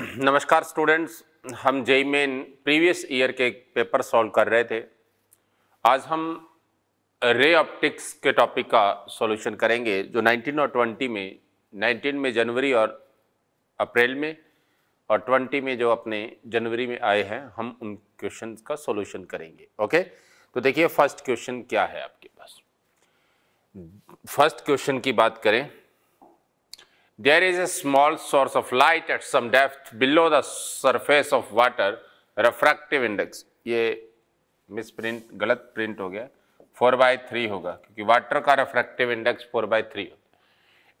नमस्कार स्टूडेंट्स हम JEE Main previous year के पेपर सॉल्व कर रहे थे आज हम रे ऑप्टिक्स के टॉपिक का सॉल्यूशन करेंगे जो 19 और 20 में 19 में जनवरी और अप्रैल में और 20 में जो अपने जनवरी में आए हैं हम उन क्वेश्चन का सॉल्यूशन करेंगे ओके तो देखिए फर्स्ट क्वेश्चन क्या है आपके पास फर्स्ट क्वेश्चन की बात करें There is a small source of light at some depth below the surface of water, refractive index. ये misprint, प्रिंट गलत print हो गया Four by three होगा क्योंकि water का refractive index four by three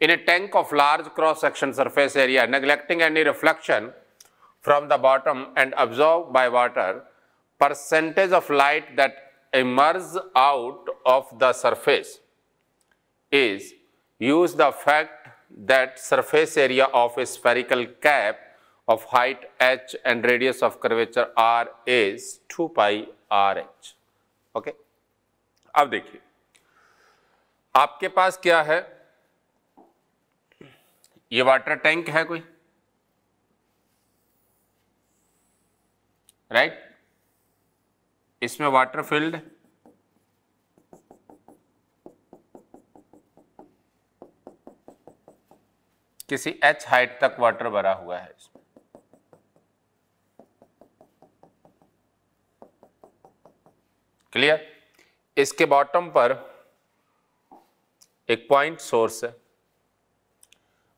In a tank of large cross-section surface area, neglecting any reflection from the bottom and absorbed by water, percentage of light that emerges out of the surface is use the fact that surface area of a spherical cap of height h and radius of curvature r is 2 pi r h. okay? ab dekhiye aapke paas kya hai ye water tank hai koi right right? इसमें water filled किसी H height तक water भरा हुआ है clear इसके bottom पर एक point source है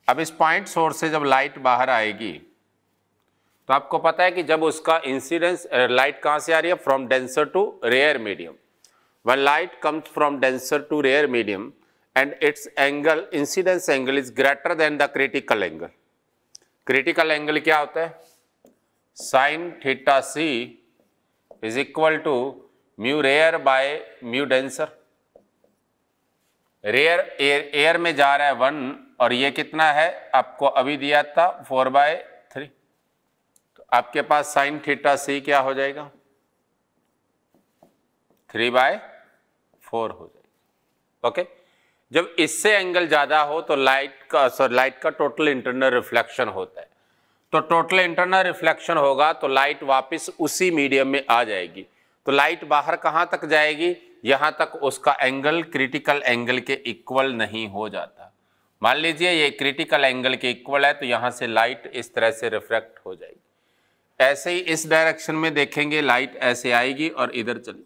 अब इस पॉइंट सोर्स से जब लाइट बाहर आएगी तो आपको पता है कि जब उसका इंसिडेंस लाइट कहां से आ रही है from denser to rare medium one light comes from denser to rare medium and its angle incidence angle is greater than the critical angle critical angle kya hota hai sin theta c is equal to mu rare by mu denser rare air air में जा रहा है one और ये कितना है आपको अभी दिया था फोर बाय थ्री तो आपके पास साइन थीटा सी क्या हो जाएगा थ्री बाय फोर हो जाएगा ओके okay? जब इससे एंगल ज़्यादा हो तो लाइट का सॉरी लाइट का टोटल इंटरनल रिफ्लेक्शन होता है तो टोटल इंटरनल रिफ्लेक्शन होगा तो लाइट वापस उसी मीडियम में आ जाएगी तो लाइट बाहर कहाँ तक जाएगी यहाँ तक उसका एंगल क्रिटिकल एंगल के इक्वल नहीं हो जाता मान लीजिए ये क्रिटिकल एंगल के इक्वल है तो यहाँ से लाइट इस तरह से रिफ्लेक्ट हो जाएगी ऐसे ही इस डायरेक्शन में देखेंगे लाइट ऐसे आएगी और इधर चली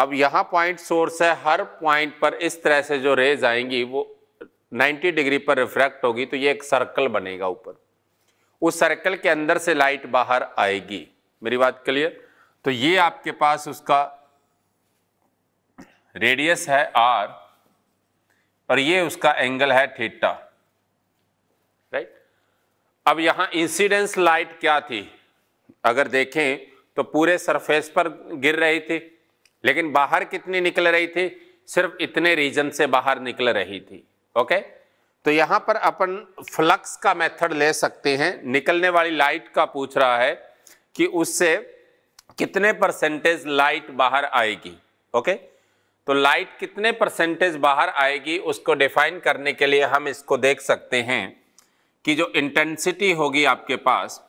अब यहाँ पॉइंट सोर्स है हर पॉइंट पर इस तरह से जो रेज आएंगी वो 90 डिग्री पर रिफ्रैक्ट होगी तो ये एक सर्कल बनेगा ऊपर उस सर्कल के अंदर से लाइट बाहर आएगी मेरी बात क्लियर तो ये आपके पास उसका रेडियस है आर और ये उसका एंगल है थीटा राइट अब यहां इंसिडेंस लाइट क्या थी अगर देखें तो पूरे सरफेस पर गिर रही थी लेकिन बाहर कितनी निकल रही थी सिर्फ इतने रीजन से बाहर निकल रही थी ओके तो यहां पर अपन फ्लक्स का मेथड ले सकते हैं निकलने वाली लाइट का पूछ रहा है कि उससे कितने परसेंटेज लाइट बाहर आएगी ओके तो लाइट कितने परसेंटेज बाहर आएगी उसको डिफाइन करने के लिए हम इसको देख सकते हैं कि जो इंटेंसिटी होगी आपके पास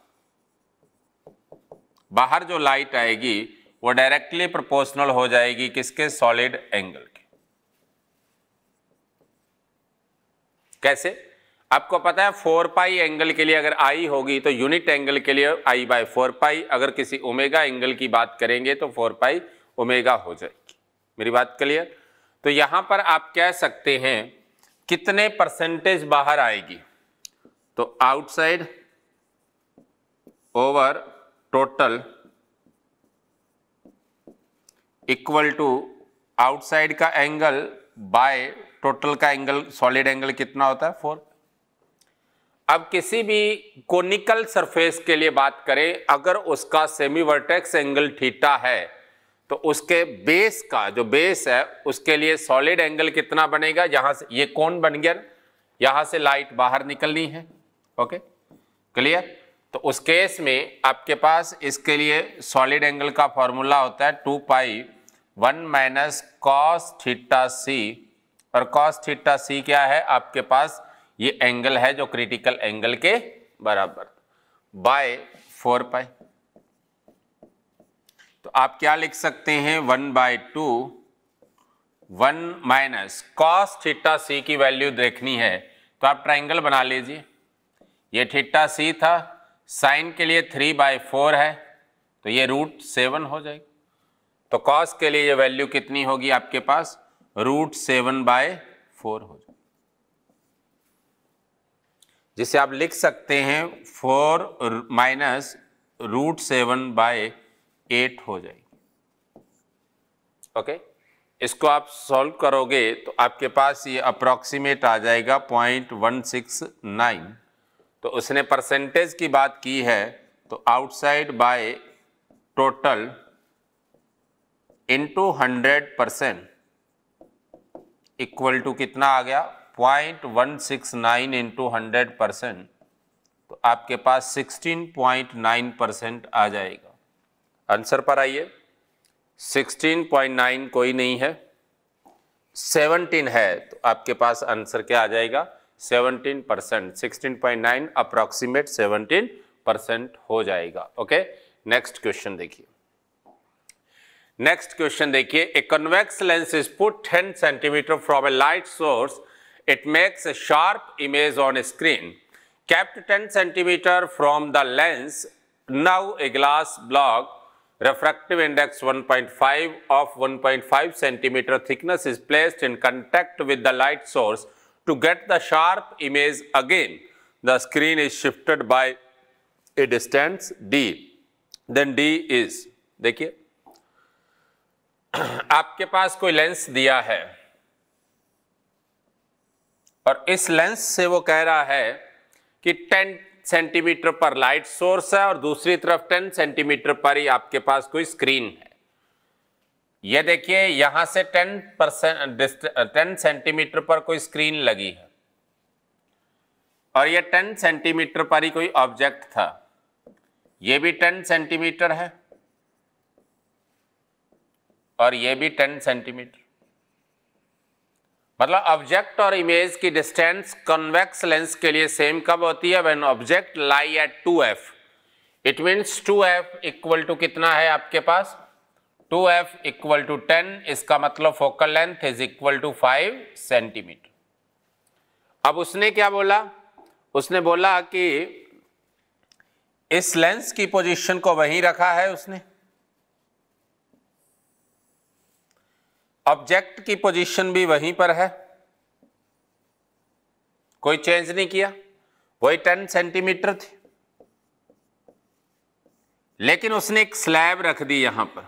बाहर जो लाइट आएगी वो डायरेक्टली प्रोपोर्शनल हो जाएगी किसके सॉलिड एंगल के कैसे आपको पता है फोर पाई एंगल के लिए अगर आई होगी तो यूनिट एंगल के लिए आई बाय फोर पाई अगर किसी ओमेगा एंगल की बात करेंगे तो फोर पाई ओमेगा हो जाएगी मेरी बात क्लियर तो यहां पर आप कह सकते हैं कितने परसेंटेज बाहर आएगी तो outside over total equal to outside का एंगल बाय टोटल का एंगल सॉलिड एंगल कितना होता है फोर अब किसी भी कोनिकल सरफेस के लिए बात करें अगर उसका सेमी वर्टेक्स एंगल थीटा है तो उसके बेस का जो बेस है उसके लिए सॉलिड एंगल कितना बनेगा यहाँ से ये कौन बन गया यहाँ से लाइट बाहर निकलनी है ओके क्लियर तो उस केस में आपके पास इसके लिए सॉलिड एंगल का फॉर्मूला होता है two pi one minus cos theta C और कॉस थीटा सी क्या है आपके पास ये एंगल है जो क्रिटिकल एंगल के बराबर बाय फोर पाई तो आप क्या लिख सकते हैं one by two one minus cos theta C की वैल्यू देखनी है तो आप ट्राइंगल बना लीजिए ये थीटा सी था साइन के लिए थ्री बाय फोर है तो ये रूट सेवन हो जाएगी तो कॉस के लिए ये वैल्यू कितनी होगी आपके पास रूट सेवन बाय फोर हो जाए जिसे आप लिख सकते हैं four minus root seven by eight हो जाएगी ओके इसको आप सॉल्व करोगे तो आपके पास ये अप्रॉक्सीमेट आ जाएगा पॉइंट वन सिक्स नाइन तो उसने परसेंटेज की बात की है तो outside by total into hundred percent equal to कितना आ गया point one six nine into hundred percent तो आपके पास सिक्सटीन पॉइंट नाइन परसेंट आ जाएगा आंसर पर आइए सिक्सटीन पॉइंट नाइन कोई नहीं है सेवनटीन है तो आपके पास आंसर क्या आ जाएगा seventeen percent sixteen point nine approximate seventeen percent हो जाएगा ओके नेक्स्ट क्वेश्चन देखिए Next question, देखिए a convex lens is put 10 centimeter from a light source. it makes a sharp image on a screen. Kept 10 centimeter from the lens, now a glass block, refractive index 1.5 of 1.5 centimeter thickness is placed in contact with the light source to get the sharp image again. The screen is shifted by a distance d. Then d is, देखिए आपके पास कोई lens दिया है और इस lens से वो कह रहा है कि 10 सेंटीमीटर पर लाइट सोर्स है और दूसरी तरफ 10 सेंटीमीटर पर ही आपके पास कोई स्क्रीन है ये देखिए यहां से 10 परसेंट टेन सेंटीमीटर पर कोई स्क्रीन लगी है और ये 10 सेंटीमीटर पर ही कोई ऑब्जेक्ट था ये भी 10 सेंटीमीटर है और ये भी 10 सेंटीमीटर मतलब ऑब्जेक्ट और इमेज की डिस्टेंस कॉन्वेक्स लेंस के लिए सेम कब होती है when object lie at 2f it means 2f equal to कितना है आपके पास 2f इक्वल टू 10 इसका मतलब focal length is equal to 5 centimetre अब उसने क्या बोला उसने बोला कि इस लेंस की पोजीशन को वहीं रखा है उसने ऑब्जेक्ट की पोजीशन भी वहीं पर है कोई चेंज नहीं किया वही टेन सेंटीमीटर थी लेकिन उसने एक स्लैब रख दी यहां पर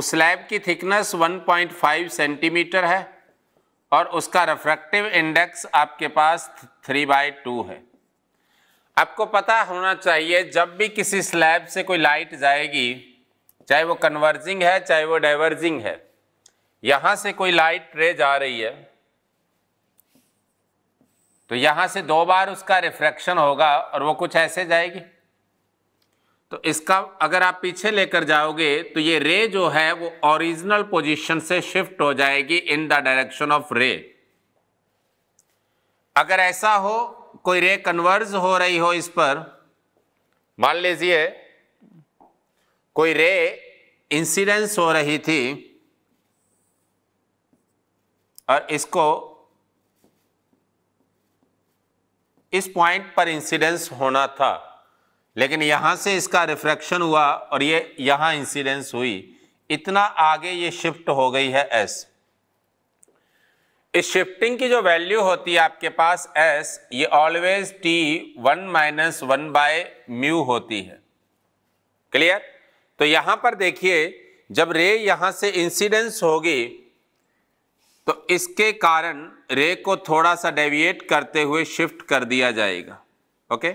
उस स्लैब की थिकनेस 1.5 सेंटीमीटर है और उसका रिफ्रैक्टिव इंडेक्स आपके पास थ्री बाय टू है आपको पता होना चाहिए जब भी किसी स्लैब से कोई लाइट जाएगी चाहे वो कन्वर्जिंग है चाहे वो डाइवर्जिंग है यहां से कोई लाइट रे जा रही है तो यहां से दो बार उसका रिफ्रैक्शन होगा और वो कुछ ऐसे जाएगी तो इसका अगर आप पीछे लेकर जाओगे तो ये रे जो है वो ओरिजिनल पोजीशन से शिफ्ट हो जाएगी इन द डायरेक्शन ऑफ रे अगर ऐसा हो कोई रे कन्वर्ज हो रही हो इस पर मान लीजिए कोई रे इंसिडेंस हो रही थी और इसको इस पॉइंट पर इंसिडेंस होना था लेकिन यहां से इसका रिफ्रैक्शन हुआ और ये यहां इंसिडेंस हुई इतना आगे ये शिफ्ट हो गई है एस इस शिफ्टिंग की जो वैल्यू होती है आपके पास एस ये always T one minus one by mu होती है क्लियर तो यहां पर देखिए जब रे यहां से इंसिडेंस होगी तो इसके कारण रे को थोड़ा सा डेविएट करते हुए शिफ्ट कर दिया जाएगा ओके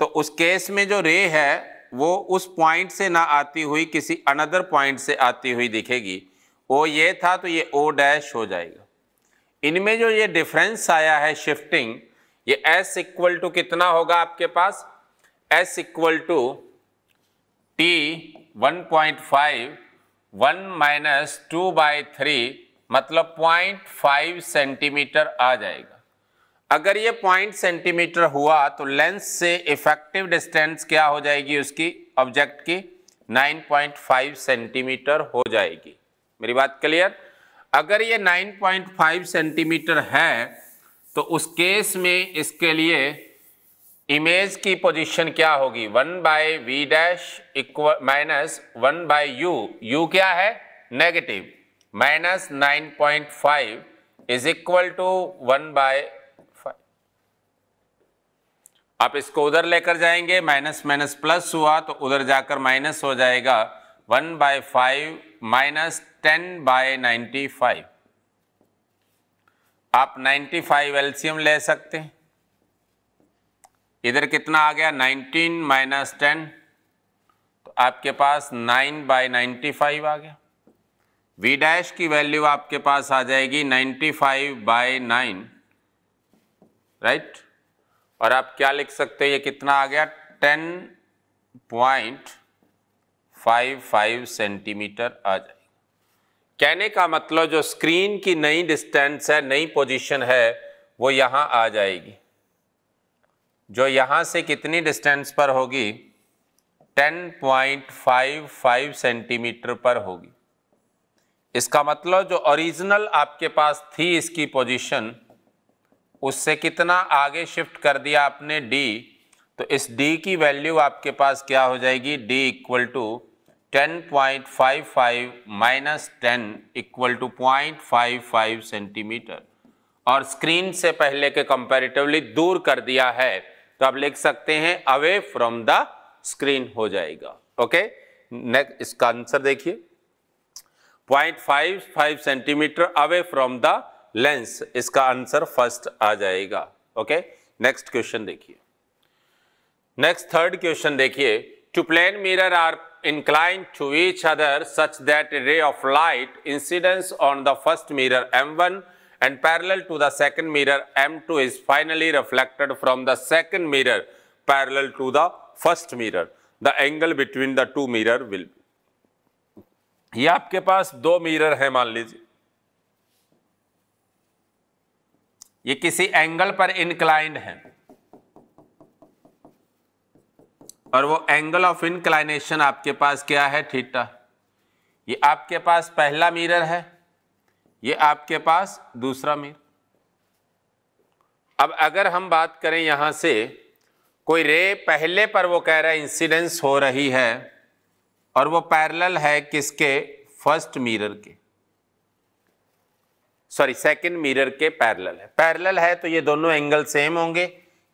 तो उस केस में जो रे है वो उस पॉइंट से ना आती हुई किसी अनदर पॉइंट से आती हुई दिखेगी ओ ये था तो ये ओ डैश हो जाएगा इनमें जो ये डिफरेंस आया है शिफ्टिंग ये एस इक्वल टू कितना होगा आपके पास S equal to 1.5 one minus two by three मतलब पॉइंट फाइव सेंटीमीटर आ जाएगा अगर ये पॉइंट सेंटीमीटर हुआ तो लेंस से इफेक्टिव डिस्टेंस क्या हो जाएगी उसकी ऑब्जेक्ट की 9.5 सेंटीमीटर हो जाएगी मेरी बात क्लियर अगर ये 9.5 सेंटीमीटर है तो उस केस में इसके लिए इमेज की पोजीशन क्या होगी one by V dash equal minus one by U U क्या है negative minus nine point five is equal to one by आप इसको उधर लेकर जाएंगे माइनस माइनस प्लस हुआ तो उधर जाकर माइनस हो जाएगा one by five minus ten by ninety five आप नाइन्टी फाइव एल्सियम ले सकते हैं इधर कितना आ गया 19 माइनस टेन तो आपके पास 9 बाई नाइन्टी फाइव आ गया वी डैश की वैल्यू आपके पास आ जाएगी 95 फाइव बाई नाइन राइट और आप क्या लिख सकते हैं ये कितना आ गया 10.55 सेंटीमीटर आ जाएगा कहने का मतलब जो स्क्रीन की नई डिस्टेंस है नई पोजीशन है वो यहाँ आ जाएगी जो यहाँ से कितनी डिस्टेंस पर होगी 10.55 सेंटीमीटर पर होगी इसका मतलब जो ओरिजिनल आपके पास थी इसकी पोजीशन उससे कितना आगे शिफ्ट कर दिया आपने डी तो इस डी की वैल्यू आपके पास क्या हो जाएगी D equal to ten point five five minus ten equal to point five five centimetre और स्क्रीन से पहले के कंपैरेटिवली दूर कर दिया है तो आप लिख सकते हैं अवे फ्रॉम द स्क्रीन हो जाएगा ओके नेक्स्ट इसका आंसर देखिए point five five centimetre away from the lens इसका आंसर फर्स्ट आ जाएगा ओके नेक्स्ट क्वेश्चन देखिए नेक्स्ट थर्ड क्वेश्चन देखिए two plane mirror are inclined to each other such that ray of light incidence on the first mirror M one and parallel to the second mirror M2 is finally reflected from the second mirror parallel to the first mirror. The angle between the two mirror will be. ये आपके पास दो mirror है मान लीजिए ये किसी angle पर inclined है और वो एंगल ऑफ इंक्लाइनेशन आपके पास क्या है थीटा ये आपके पास पहला मिरर है ये आपके पास दूसरा मीर अब अगर हम बात करें यहां से कोई रे पहले पर वो कह रहा है इंसिडेंस हो रही है और वो पैरेलल है किसके फर्स्ट मिरर के सॉरी सेकंड मिरर के पैरेलल है पैरेलल है तो ये दोनों एंगल सेम होंगे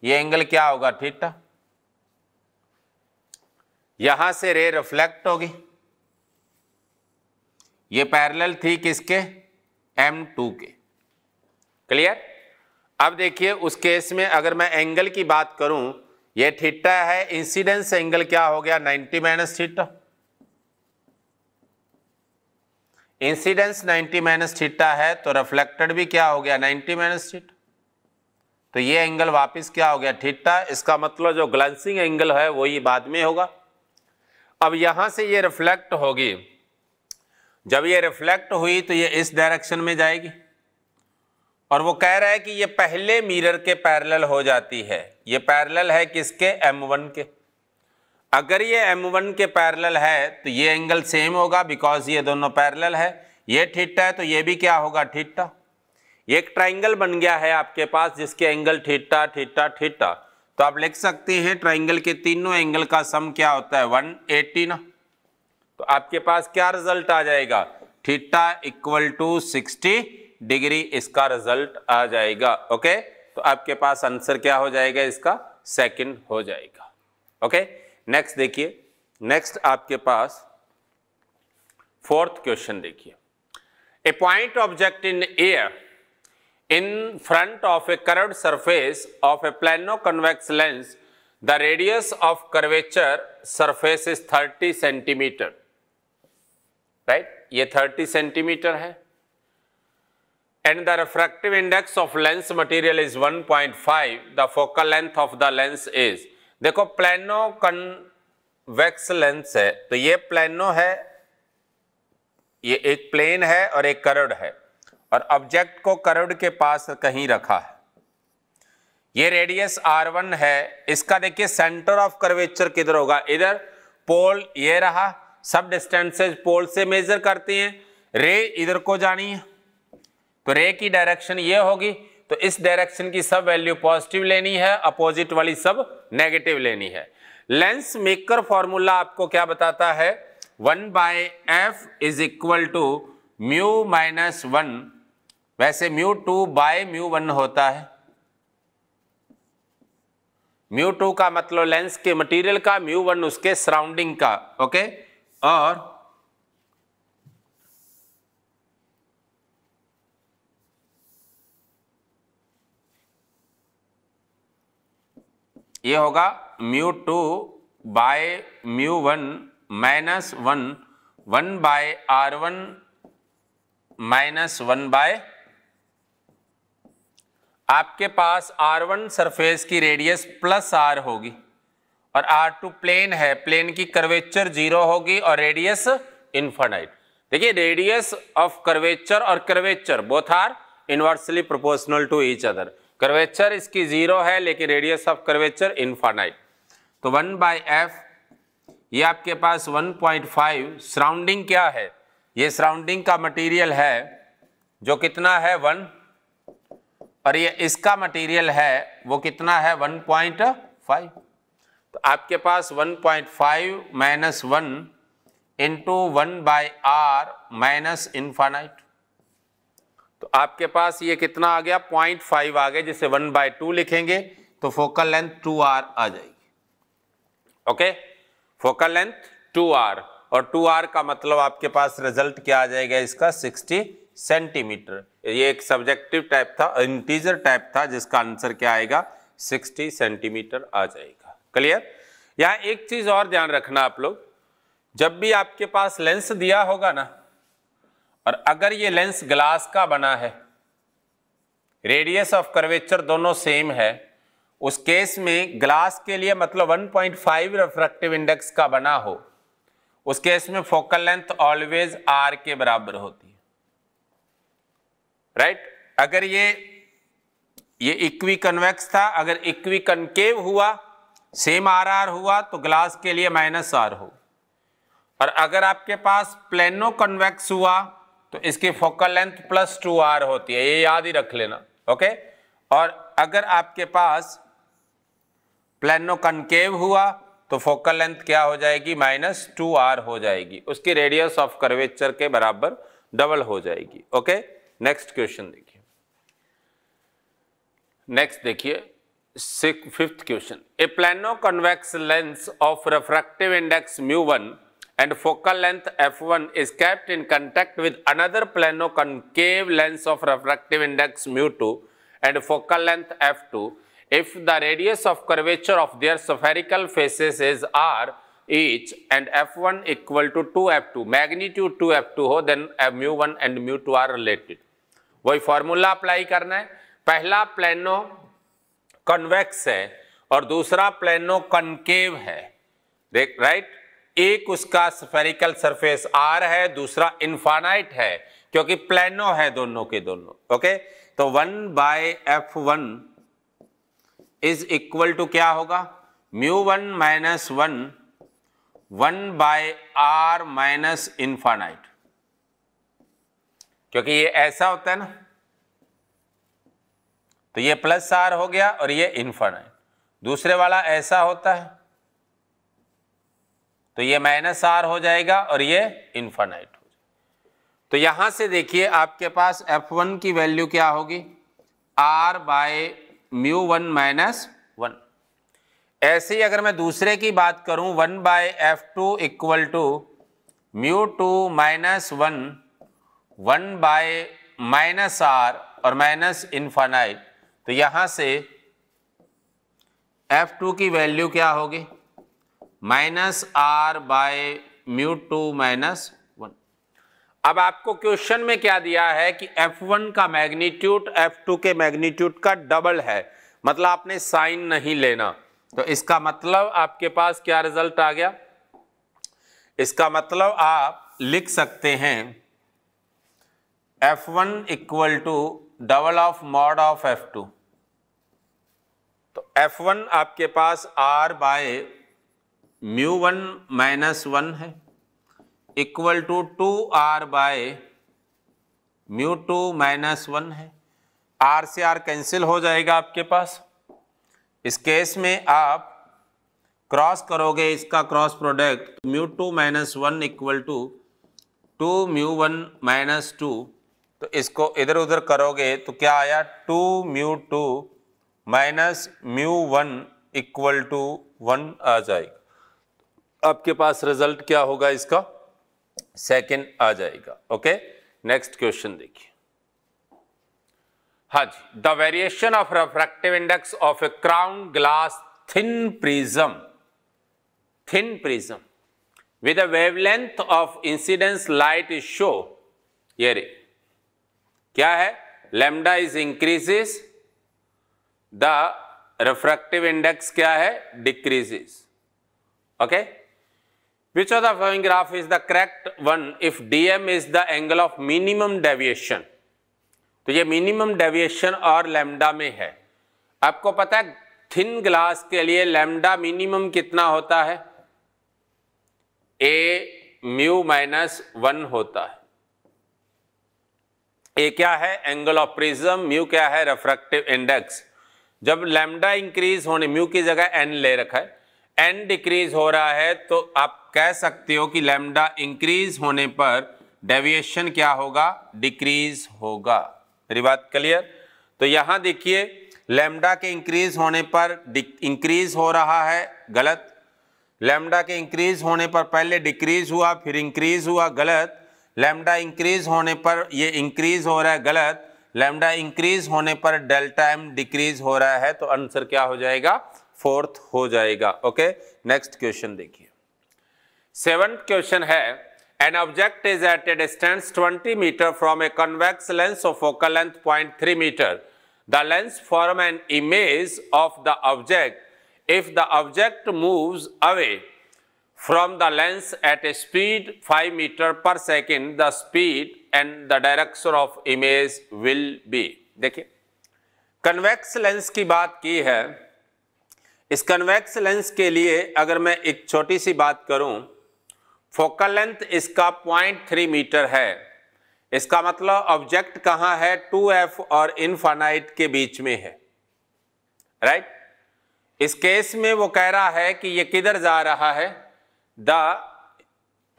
ये एंगल क्या होगा थीटा यहां से रे रिफ्लेक्ट होगी ये पैरेलल थी किसके एम टू के क्लियर अब देखिए उस केस में अगर मैं एंगल की बात करूं ये थीटा है इंसिडेंस एंगल क्या हो गया 90 minus theta incidence 90 minus theta है तो रिफ्लेक्टेड भी क्या हो गया 90 माइनस थीटा तो ये एंगल वापस क्या हो गया थीटा इसका मतलब जो ग्लंसिंग एंगल है वही बाद में होगा अब यहां से ये रिफ्लेक्ट होगी जब ये रिफ्लेक्ट हुई तो ये इस डायरेक्शन में जाएगी और वो कह रहा है कि ये पहले मिरर के पैरेलल हो जाती है ये पैरेलल है किसके M1 के अगर ये M1 के पैरेलल है तो ये एंगल सेम होगा बिकॉज ये दोनों पैरेलल है ये ठिट्टा है तो ये भी क्या होगा ठिट्टा एक ट्राइंगल बन गया है आपके पास जिसके एंगल ठिट्टा ठिट्टा ठिट्टा तो आप लिख सकते हैं ट्राइंगल के तीनों एंगल का सम क्या होता है वन ना तो आपके पास क्या रिजल्ट आ जाएगा theta equal to sixty degree इसका रिजल्ट आ जाएगा ओके तो आपके पास आंसर क्या हो जाएगा इसका सेकंड हो जाएगा ओके नेक्स्ट देखिए नेक्स्ट आपके पास फोर्थ क्वेश्चन देखिए a point object in air in front of a curve surface of a plano convex lens the radius of curvature surface is 30 centimetre right ये 30 सेंटीमीटर है and the refractive index of lens material is 1.5 the focal length of the lens is देखो plano convex lens है तो ये plano है ये एक plane है और एक करोड़ है और ऑब्जेक्ट को करोड़ के पास कहीं रखा है ये रेडियस R1 है इसका देखिए सेंटर ऑफ कर्वेचर किधर होगा इधर पोल ये रहा सब डिस्टेंसेज पोल से मेजर करते हैं रे इधर को जानी है तो रे की डायरेक्शन ये होगी तो इस डायरेक्शन की सब वैल्यू पॉजिटिव लेनी है अपोजिट वाली सब नेगेटिव लेनी है लेंस मेकर फॉर्मूला आपको क्या बताता है one by F is equal to mu minus one वैसे mu two by mu one होता है म्यू टू का मतलब लेंस के मटेरियल का म्यू वन उसके सराउंडिंग का ओके okay? are ये होगा mu two by mu one minus one one by R one minus one by आपके पास आर वन सरफेस की रेडियस प्लस आर होगी और आर टू प्लेन है प्लेन की कर्वेचर जीरो होगी और रेडियस इन्फानाइट देखिए रेडियस ऑफ कर्वेचर और curvature both are inversely proportional to each other curvature इसकी जीरो है लेकिन रेडियस ऑफ कर्वेचर इन्फानाइट तो वन बाई एफ ये आपके पास 1.5 सराउंडिंग क्या है ये सराउंडिंग का मटेरियल है जो कितना है वन और ये इसका मटेरियल है वो कितना है 1.5 तो आपके पास 1.5 point five minus one into one by R minus infinite तो आपके पास ये कितना आ गया पॉइंट फाइव आ गया जिसे वन बाई टू लिखेंगे तो फोकल लेंथ टू आर आ जाएगी okay focal length two R और टू आर का मतलब आपके पास रिजल्ट क्या आ जाएगा इसका सिक्सटी सेंटीमीटर ये एक सब्जेक्टिव टाइप था इंटीजर टाइप था जिसका आंसर क्या आएगा सिक्सटी सेंटीमीटर आ जाएगा क्लियर यहां एक चीज और ध्यान रखना आप लोग जब भी आपके पास लेंस दिया होगा ना और अगर ये लेंस ग्लास का बना है रेडियस ऑफ कर्वेचर दोनों सेम है उस केस में ग्लास के लिए मतलब 1.5 रिफ्रैक्टिव इंडेक्स का बना हो उस केस में फोकल लेंथ ऑलवेज आर के बराबर होती है राइट right? अगर ये ये इक्वी कन्वेक्स था अगर इक्वी कनकेव हुआ सेम आर आर हुआ तो ग्लास के लिए माइनस आर हो और अगर आपके पास प्लेनो कन्वेक्स हुआ तो इसकी focal length plus two R होती है ये याद ही रख लेना ओके और अगर आपके पास प्लेनो कनकेव हुआ तो फोकल लेंथ क्या हो जाएगी माइनस टू आर हो जाएगी उसकी रेडियस ऑफ कर्वेचर के बराबर डबल हो जाएगी ओके नेक्स्ट क्वेश्चन देखिए नेक्स्ट देखिए fifth question a plano convex lens of refractive index mu one and focal length F one is kept in contact with another plano concave lens of refractive index mu two and focal length F two if the radius of curvature of their spherical faces is R each and F one equal to two F two magnitude two F two हो then mu one and mu two are related वही formula apply करना है पहला plano convex है और दूसरा plano concave है देख राइट एक उसका स्फेरिकल सरफेस आर है दूसरा इन्फानाइट है क्योंकि प्लेनो है दोनों के दोनों ओके तो one by F one is equal to क्या होगा mu one minus one one by R minus infinite क्योंकि ये ऐसा होता है ना तो ये प्लस आर हो गया और ये इन्फाइनाइट दूसरे वाला ऐसा होता है तो ये माइनस आर हो जाएगा और ये इन्फाइनाइट हो जाएगा तो यहां से देखिए आपके पास एफ वन की वैल्यू क्या होगी R by mu one minus one ऐसे ही अगर मैं दूसरे की बात करूं one by F two equal to mu two minus one one by minus R और माइनस इन्फानाइट तो यहां से एफ टू की वैल्यू क्या होगी minus are by mu two minus one अब आपको क्वेश्चन में क्या दिया है कि एफ वन का मैग्नीट्यूड एफ टू के मैग्नीट्यूड का डबल है मतलब आपने साइन नहीं लेना तो इसका मतलब आपके पास क्या रिजल्ट आ गया इसका मतलब आप लिख सकते हैं F one equal to double of mod of F two F one आपके पास R by mu one minus one है equal to two R by mu two minus one है आर से आर कैंसिल हो जाएगा आपके पास इस केस में आप क्रॉस करोगे इसका cross product mu two minus one equal to two mu one minus two तो इसको इधर उधर करोगे तो क्या आया two mu two minus mu one equal to one आ जाएगा आपके पास रिजल्ट क्या होगा इसका सेकेंड आ जाएगा ओके नेक्स्ट क्वेश्चन देखिए हाँ जी the variation of refractive index of a crown glass thin prism thin prism with a wavelength of incidence light is show ये रे क्या है lambda is increases the refractive index क्या है decreases okay which of the following graph is the correct one if DM is the angle of minimum deviation तो ये minimum deviation और lambda में है आपको पता है थिन ग्लास के लिए लैम्डा मिनिमम कितना होता है ए म्यू माइनस वन होता है ए क्या है एंगल ऑफ प्रिज्म म्यू क्या है रिफ्रैक्टिव इंडेक्स जब लैमडा इंक्रीज होने म्यू की जगह एन ले रखा है एन डिक्रीज हो रहा है तो आप कह सकते हो कि लैमडा इंक्रीज होने पर डेविएशन क्या होगा डिक्रीज होगा मेरी बात क्लियर तो यहां देखिए लैमडा के इंक्रीज होने पर इंक्रीज हो रहा है गलत लैमडा के इंक्रीज होने पर पहले डिक्रीज हुआ फिर इंक्रीज हुआ गलत लैमडा इंक्रीज होने पर ये इंक्रीज हो रहा है गलत लेमडा इंक्रीज होने पर डेल्टा एम डिक्रीज हो रहा है तो आंसर क्या हो जाएगा फोर्थ हो जाएगा ओके नेक्स्ट क्वेश्चन देखिए सेवंथ क्वेश्चन है an object is at a distance 20 metre from a convex lens of focal length 0.3 metre the lens form an image of the object if the object moves away from the lens at a speed 5 metre per second the speed and the direction of image will be देखिए convex lens की बात की है इस convex lens के लिए अगर मैं एक छोटी सी बात करूं फोकल लेंथ इसका 0.3 मीटर है इसका मतलब ऑब्जेक्ट कहां है 2f और इनफाइनाइट के बीच में है राइट right? इस केस में वो कह रहा है कि ये किधर जा रहा है the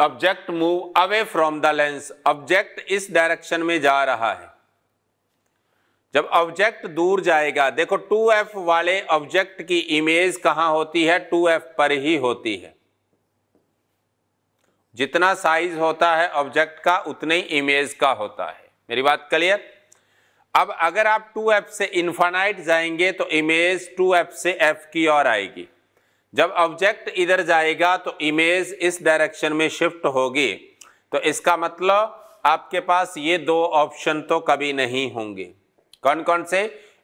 object move away from the lens object इस डायरेक्शन में जा रहा है जब ऑब्जेक्ट दूर जाएगा देखो 2f वाले ऑब्जेक्ट की इमेज कहां होती है 2f पर ही होती है जितना साइज होता है ऑब्जेक्ट का उतने ही इमेज का होता है मेरी बात क्लियर अब अगर आप 2f से इन्फानाइट जाएंगे तो इमेज 2f से f की ओर आएगी जब ऑब्जेक्ट इधर जाएगा तो इमेज इस डायरेक्शन में शिफ्ट होगी तो इसका मतलब आपके पास ये दो ऑप्शन तो कभी नहीं होंगे कौन कौन से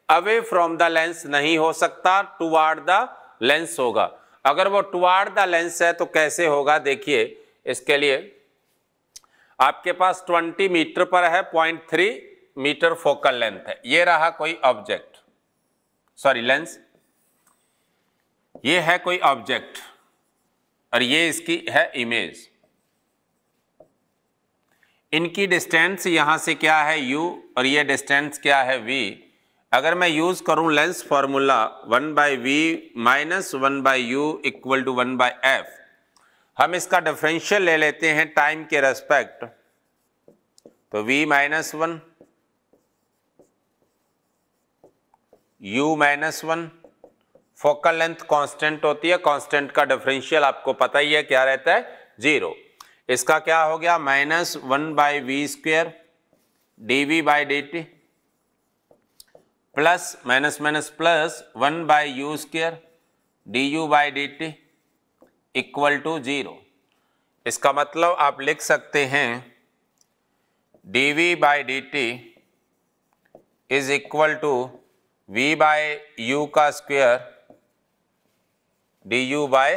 अवे फ्रॉम द लेंस नहीं हो सकता टुवार्ड द लेंस होगा अगर वो टुवार्ड द लेंस है तो कैसे होगा देखिए इसके लिए आपके पास 20 मीटर पर है point three metre focal length है ये रहा कोई ऑब्जेक्ट सॉरी लेंस ये है कोई ऑब्जेक्ट और ये इसकी है इमेज इनकी डिस्टेंस यहां से क्या है u और ये डिस्टेंस क्या है v अगर मैं यूज़ करूं lens formula one by we minus one by you equal to one by f हम इसका डिफरेंशियल ले लेते हैं टाइम के रेस्पेक्ट तो v minus one u minus one focal length constant होती है कांस्टेंट का डिफरेंशियल आपको पता ही है क्या रहता है जीरो इसका क्या हो गया minus one by v square d v by d t plus minus minus plus one by u square d u by d t equal to zero इसका मतलब आप लिख सकते हैं d v by d t is equal to v by u का square d u by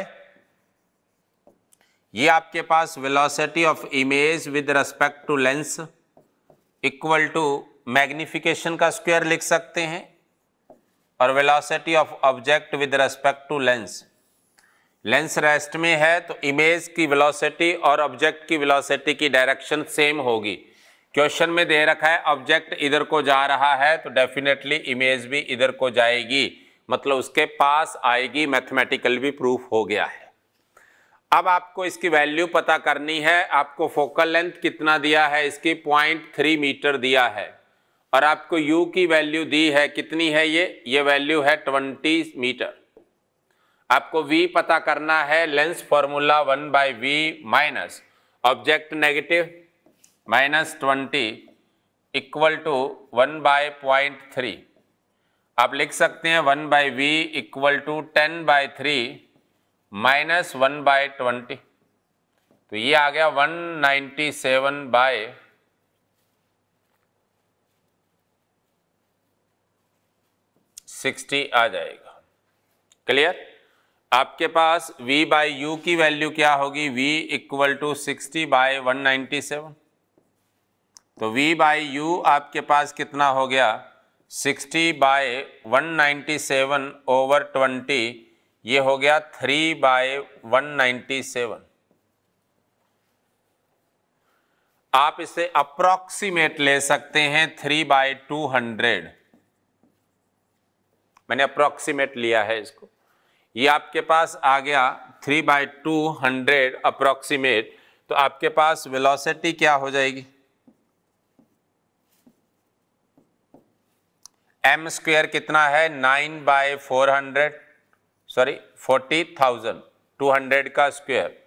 ये आपके पास velocity of image with respect to lens equal to magnification का स्क्वायर लिख सकते हैं और velocity of object with respect to lens lens rest में है तो इमेज की वेलोसिटी और ऑब्जेक्ट की वेलोसिटी की डायरेक्शन सेम होगी क्वेश्चन में दे रखा है ऑब्जेक्ट इधर को जा रहा है तो डेफिनेटली इमेज भी इधर को जाएगी मतलब उसके पास आएगी मैथमेटिकल भी प्रूफ हो गया है अब आपको इसकी वैल्यू पता करनी है आपको फोकल लेंथ कितना दिया है इसकी पॉइंट थ्री मीटर दिया है और आपको यू की वैल्यू दी है कितनी है ये ये वैल्यू है ट्वेंटी मीटर आपको वी पता करना है lens formula one by we minus object negative minus twenty equal to one by point three आप लिख सकते हैं one by we equal to ten by three minus one by twenty तो ये आ गया one ninety seven by sixty आ जाएगा क्लियर आपके पास v बाई यू की वैल्यू क्या होगी v equal to sixty by one ninety seven तो v बाई यू आपके पास कितना हो गया sixty by one ninety seven over twenty ये हो गया three by one ninety seven आप इसे अप्रॉक्सीमेट ले सकते हैं थ्री बाय टू हंड्रेड मैंने अप्रॉक्सीमेट लिया है इसको ये आपके पास आ गया three by two hundred approximate तो आपके पास वेलोसिटी क्या हो जाएगी एम स्क्वेयर कितना है nine by four hundred sorry forty thousand two hundred का स्क्वेयर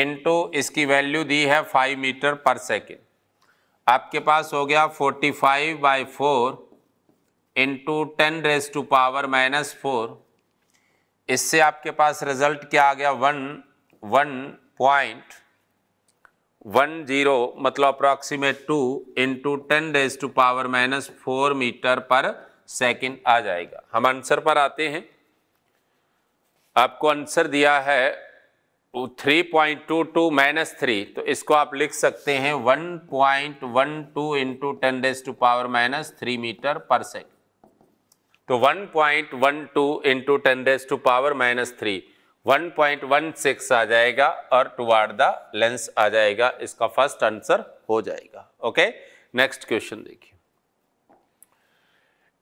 इनटू इसकी वैल्यू दी है फाइव मीटर पर सेकेंड आपके पास हो गया forty five by four into ten raise to power minus four इससे आपके पास रिजल्ट क्या आ गया one one point one zero मतलब approximate two into ten raise to power minus four metre per second आ जाएगा हम आंसर पर आते हैं आपको आंसर दिया है three point two two minus three तो इसको आप लिख सकते हैं one point one two into ten raise to power minus three metre per second तो one point one two into ten raise to power minus three 1.16 आ जाएगा और टुवार्ड द लेंस आ जाएगा इसका फर्स्ट आंसर हो जाएगा ओके नेक्स्ट क्वेश्चन देखिए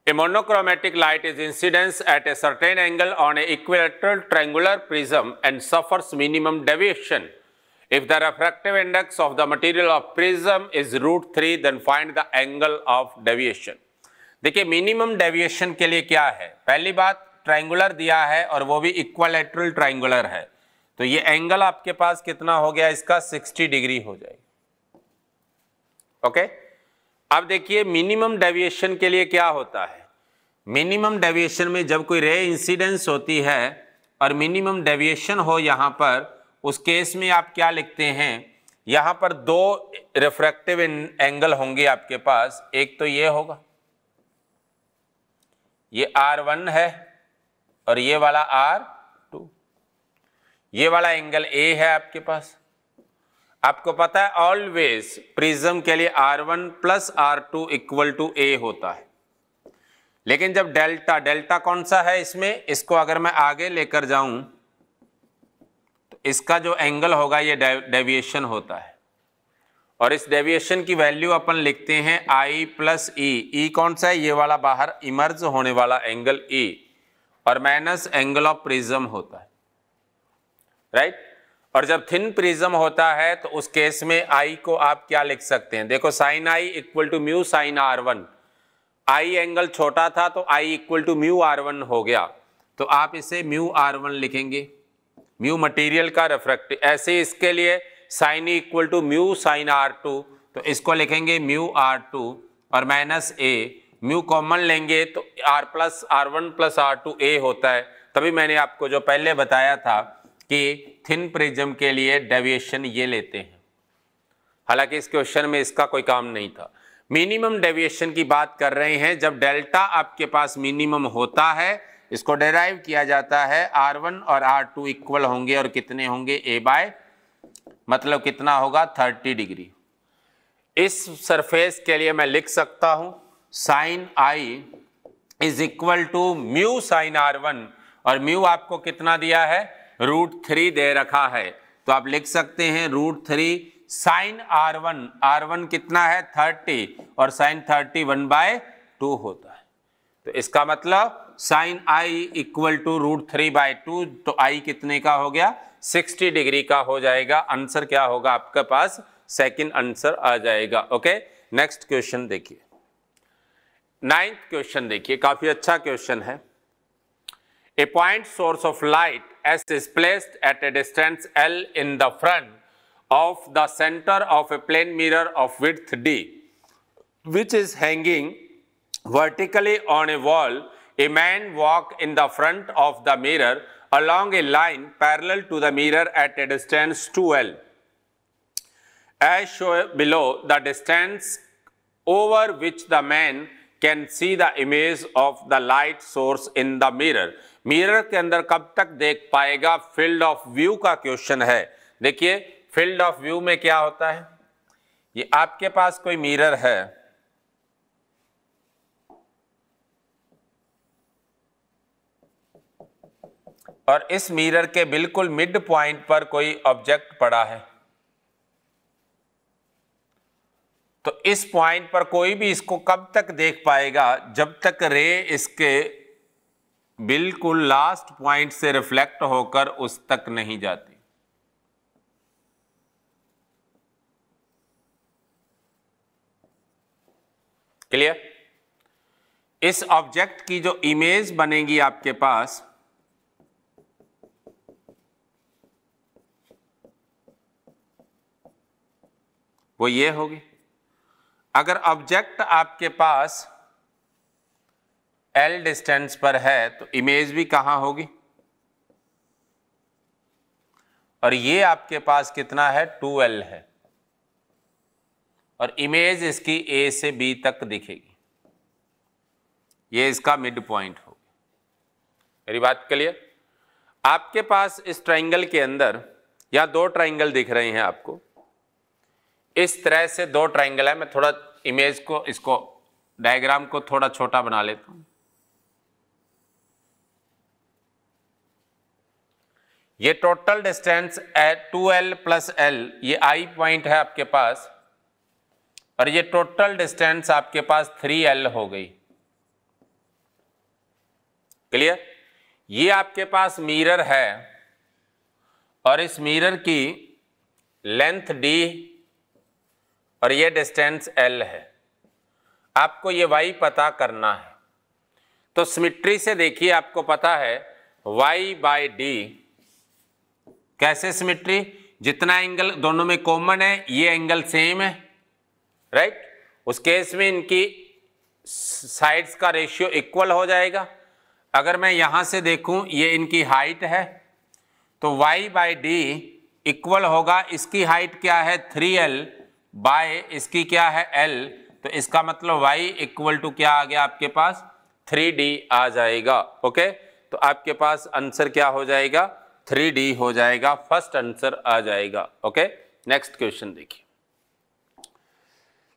a monochromatic light is incidence at a certain angle on a equilateral triangular prism and suffers minimum deviation if the refractive index of the material of prism is root three then find the angle of deviation देखिए minimum deviation के लिए क्या है पहली बात triangular दिया है और वो भी इक्वालेट्रल ट्राइंगुलर है तो ये एंगल आपके पास कितना हो गया इसका 60 डिग्री हो जाएगा ओके अब देखिए मिनिमम डेविएशन के लिए क्या होता है मिनिमम डेविएशन में जब कोई रे इंसिडेंस होती है और मिनिमम डेविएशन हो यहां पर उस केस में आप क्या लिखते हैं यहां पर दो रिफ्रेक्टिव एंगल होंगे आपके पास एक तो ये होगा ये R1 है और ये वाला आर टू ये वाला एंगल ए है आपके पास आपको पता है ऑलवेज प्रिज्म के लिए r one plus r two equal to a होता है लेकिन जब डेल्टा डेल्टा कौन सा है इसमें इसको अगर मैं आगे लेकर जाऊं तो इसका जो एंगल होगा ये डेविएशन होता है और इस डेविएशन की वैल्यू अपन लिखते हैं आई प्लस ई ई कौन सा है ये वाला बाहर इमर्ज होने वाला एंगल ई e. और माइनस एंगल ऑफ प्रिज्म होता है राइट right? और जब थिन प्रिज्म होता है तो उस केस में आई को आप क्या लिख सकते हैं देखो sine i equal to mu sine r one i angle छोटा था तो i equal to mu r one हो गया तो आप इसे म्यू आर वन लिखेंगे म्यू मटेरियल का रिफ्रेक्ट ऐसे इसके लिए sine equal to mu sine r two तो इसको लिखेंगे म्यू आर टू और माइनस ए म्यू कॉमन लेंगे तो r plus r one plus r two a होता है तभी मैंने आपको जो पहले बताया था कि थिन प्रिज्म के लिए डेविएशन ये लेते हैं हालांकि इस क्वेश्चन में इसका कोई काम नहीं था मिनिमम डेविएशन की बात कर रहे हैं जब डेल्टा आपके पास मिनिमम होता है इसको डेराइव किया जाता है आर वन और आर टू इक्वल होंगे और कितने होंगे ए बाय मतलब कितना होगा थर्टी डिग्री इस सरफेस के लिए मैं लिख सकता हूं sine i is equal to mu sine r one और म्यू आपको कितना दिया है रूट थ्री दे रखा है तो आप लिख सकते हैं root three sine r one r one कितना है थर्टी और sine thirty one by two होता है तो इसका मतलब sine i equal to root three by two तो आई कितने का हो गया सिक्सटी डिग्री का हो जाएगा आंसर क्या होगा आपके पास सेकेंड आंसर आ जाएगा ओके नेक्स्ट क्वेश्चन देखिए नाइन्थ क्वेश्चन देखिए काफी अच्छा क्वेश्चन है a point source of light s is placed at a distance l in the front of the centre of a plane mirror of width d which is hanging vertically on a wall a man walk in the front of the mirror along a line parallel to the mirror at a distance two l as show below the distance over which the man can see the image of the light source in the mirror mirror के अंदर कब तक देख पाएगा field of view का question है देखिए field of view में क्या होता है ये आपके पास कोई मिरर है और इस मिरर के बिल्कुल मिड पॉइंट पर कोई ऑब्जेक्ट पड़ा है तो इस पॉइंट पर कोई भी इसको कब तक देख पाएगा जब तक रे इसके बिल्कुल लास्ट पॉइंट से रिफ्लेक्ट होकर उस तक नहीं जाती क्लियर इस ऑब्जेक्ट की जो इमेज बनेगी आपके पास वो ये होगी अगर ऑब्जेक्ट आपके पास एल डिस्टेंस पर है तो इमेज भी कहां होगी और ये आपके पास कितना है टू एल है और इमेज इसकी ए से बी तक दिखेगी ये इसका मिड पॉइंट होगी मेरी बात क्लियर आपके पास इस ट्राइंगल के अंदर या दो ट्राइंगल दिख रहे हैं आपको इस तरह से दो ट्राइंगल है मैं थोड़ा इमेज को इसको डायग्राम को थोड़ा छोटा बना लेता हूं ये total distance two l plus l ये आई पॉइंट है आपके पास और ये टोटल डिस्टेंस आपके पास थ्री एल हो गई क्लियर ये आपके पास मिरर है और इस मिरर की लेंथ डी और ये डिस्टेंस एल है आपको ये वाई पता करना है तो सिमिट्री से देखिए आपको पता है वाई बाय डी कैसे सिमिट्री जितना एंगल दोनों में कॉमन है ये एंगल सेम है राइट right? उस केस में इनकी साइड्स का रेशियो इक्वल हो जाएगा अगर मैं यहां से देखूं ये इनकी हाइट है तो y बाई डी इक्वल होगा इसकी हाइट क्या है थ्री एल बाय इसकी क्या है एल तो इसका मतलब वाई इक्वल टू क्या आ गया आपके पास थ्री डी आ जाएगा ओके तो आपके पास आंसर क्या हो जाएगा थ्री डी हो जाएगा फर्स्ट आंसर आ जाएगा ओके नेक्स्ट क्वेश्चन देखिए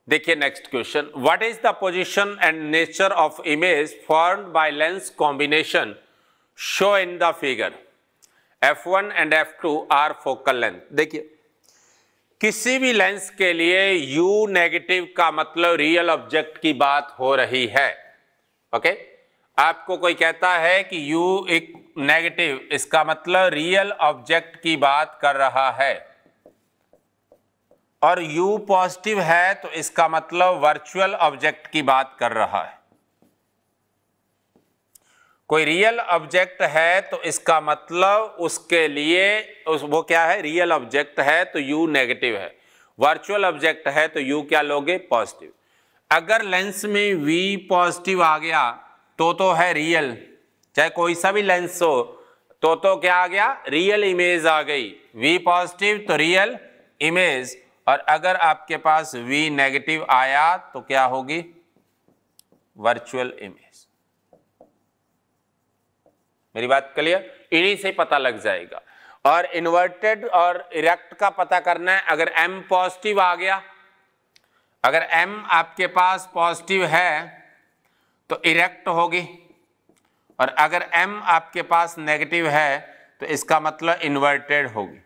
देखिए next question what is the position and nature of image form by lens combination show in the figure f one and f two are focal length देखिए किसी भी lens के लिए you negative का मतलब real object की बात हो रही है ओके आपको कोई कहता है कि यू एक नेगेटिव इसका मतलब रियल ऑब्जेक्ट की बात कर रहा है और यू पॉजिटिव है तो इसका मतलब वर्चुअल ऑब्जेक्ट की बात कर रहा है कोई रियल ऑब्जेक्ट है तो इसका मतलब उसके लिए उस वो क्या है रियल ऑब्जेक्ट है तो यू नेगेटिव है वर्चुअल ऑब्जेक्ट है तो यू क्या लोगे पॉजिटिव अगर लेंस में वी पॉजिटिव आ गया तो तो है रियल चाहे कोई सा भी लेंस हो तो तो क्या आ गया रियल इमेज आ गई वी पॉजिटिव तो रियल इमेज और अगर आपके पास वी नेगेटिव आया तो क्या होगी वर्चुअल इमेज मेरी बात क्लियर इन्हीं से पता लग जाएगा और इन्वर्टेड और इरेक्ट का पता करना है अगर एम पॉजिटिव आ गया अगर एम आपके पास पॉजिटिव है तो इरेक्ट होगी और अगर एम आपके पास नेगेटिव है तो इसका मतलब इन्वर्टेड होगी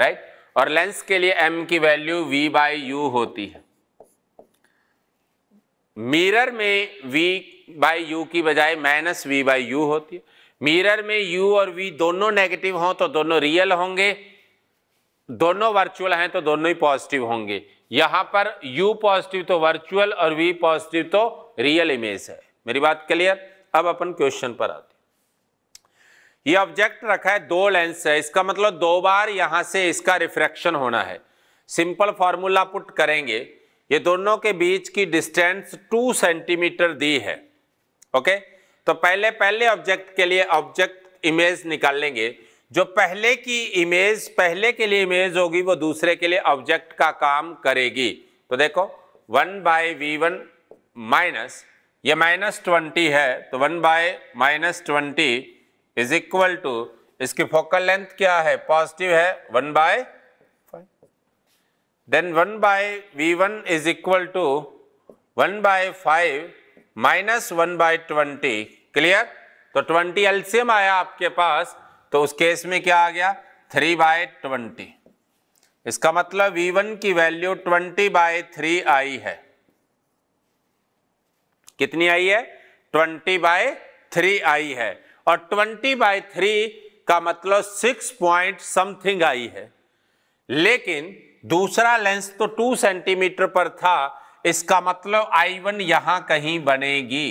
राइट और लेंस के लिए एम की वैल्यू वी बाई यू होती है मिरर में वी बाई यू की बजाय माइनस वी बाई यू होती है मिरर में यू और वी दोनों नेगेटिव हों तो दोनों रियल होंगे दोनों वर्चुअल हैं तो दोनों ही पॉजिटिव होंगे यहां पर u पॉजिटिव तो वर्चुअल और v पॉजिटिव तो रियल इमेज है मेरी बात क्लियर अब अपन क्वेश्चन पर आते ये ऑब्जेक्ट रखा है दो लेंस है इसका मतलब दो बार यहां से इसका रिफ्रैक्शन होना है सिंपल फॉर्मूला पुट करेंगे ये दोनों के बीच की डिस्टेंस टू सेंटीमीटर दी है ओके तो पहले पहले ऑब्जेक्ट के लिए ऑब्जेक्ट इमेज निकाल लेंगे जो पहले की इमेज पहले के लिए इमेज होगी वो दूसरे के लिए ऑब्जेक्ट का काम करेगी तो देखो one by v one minus ये माइनस ट्वेंटी है तो one by minus twenty is equal to इसकी फोकल लेंथ क्या है पॉजिटिव है one by then one by v one is equal to one by five minus one by twenty clear तो twenty LCM आया आपके पास तो उस केस में क्या आ गया थ्री बाय ट्वेंटी इसका मतलब V1 की वैल्यू ट्वेंटी बाय थ्री आई है कितनी आई है ट्वेंटी बाय थ्री आई है और ट्वेंटी बाय थ्री का मतलब सिक्स पॉइंट समथिंग आई है लेकिन दूसरा लेंस तो टू सेंटीमीटर पर था इसका मतलब आई वन यहां कहीं बनेगी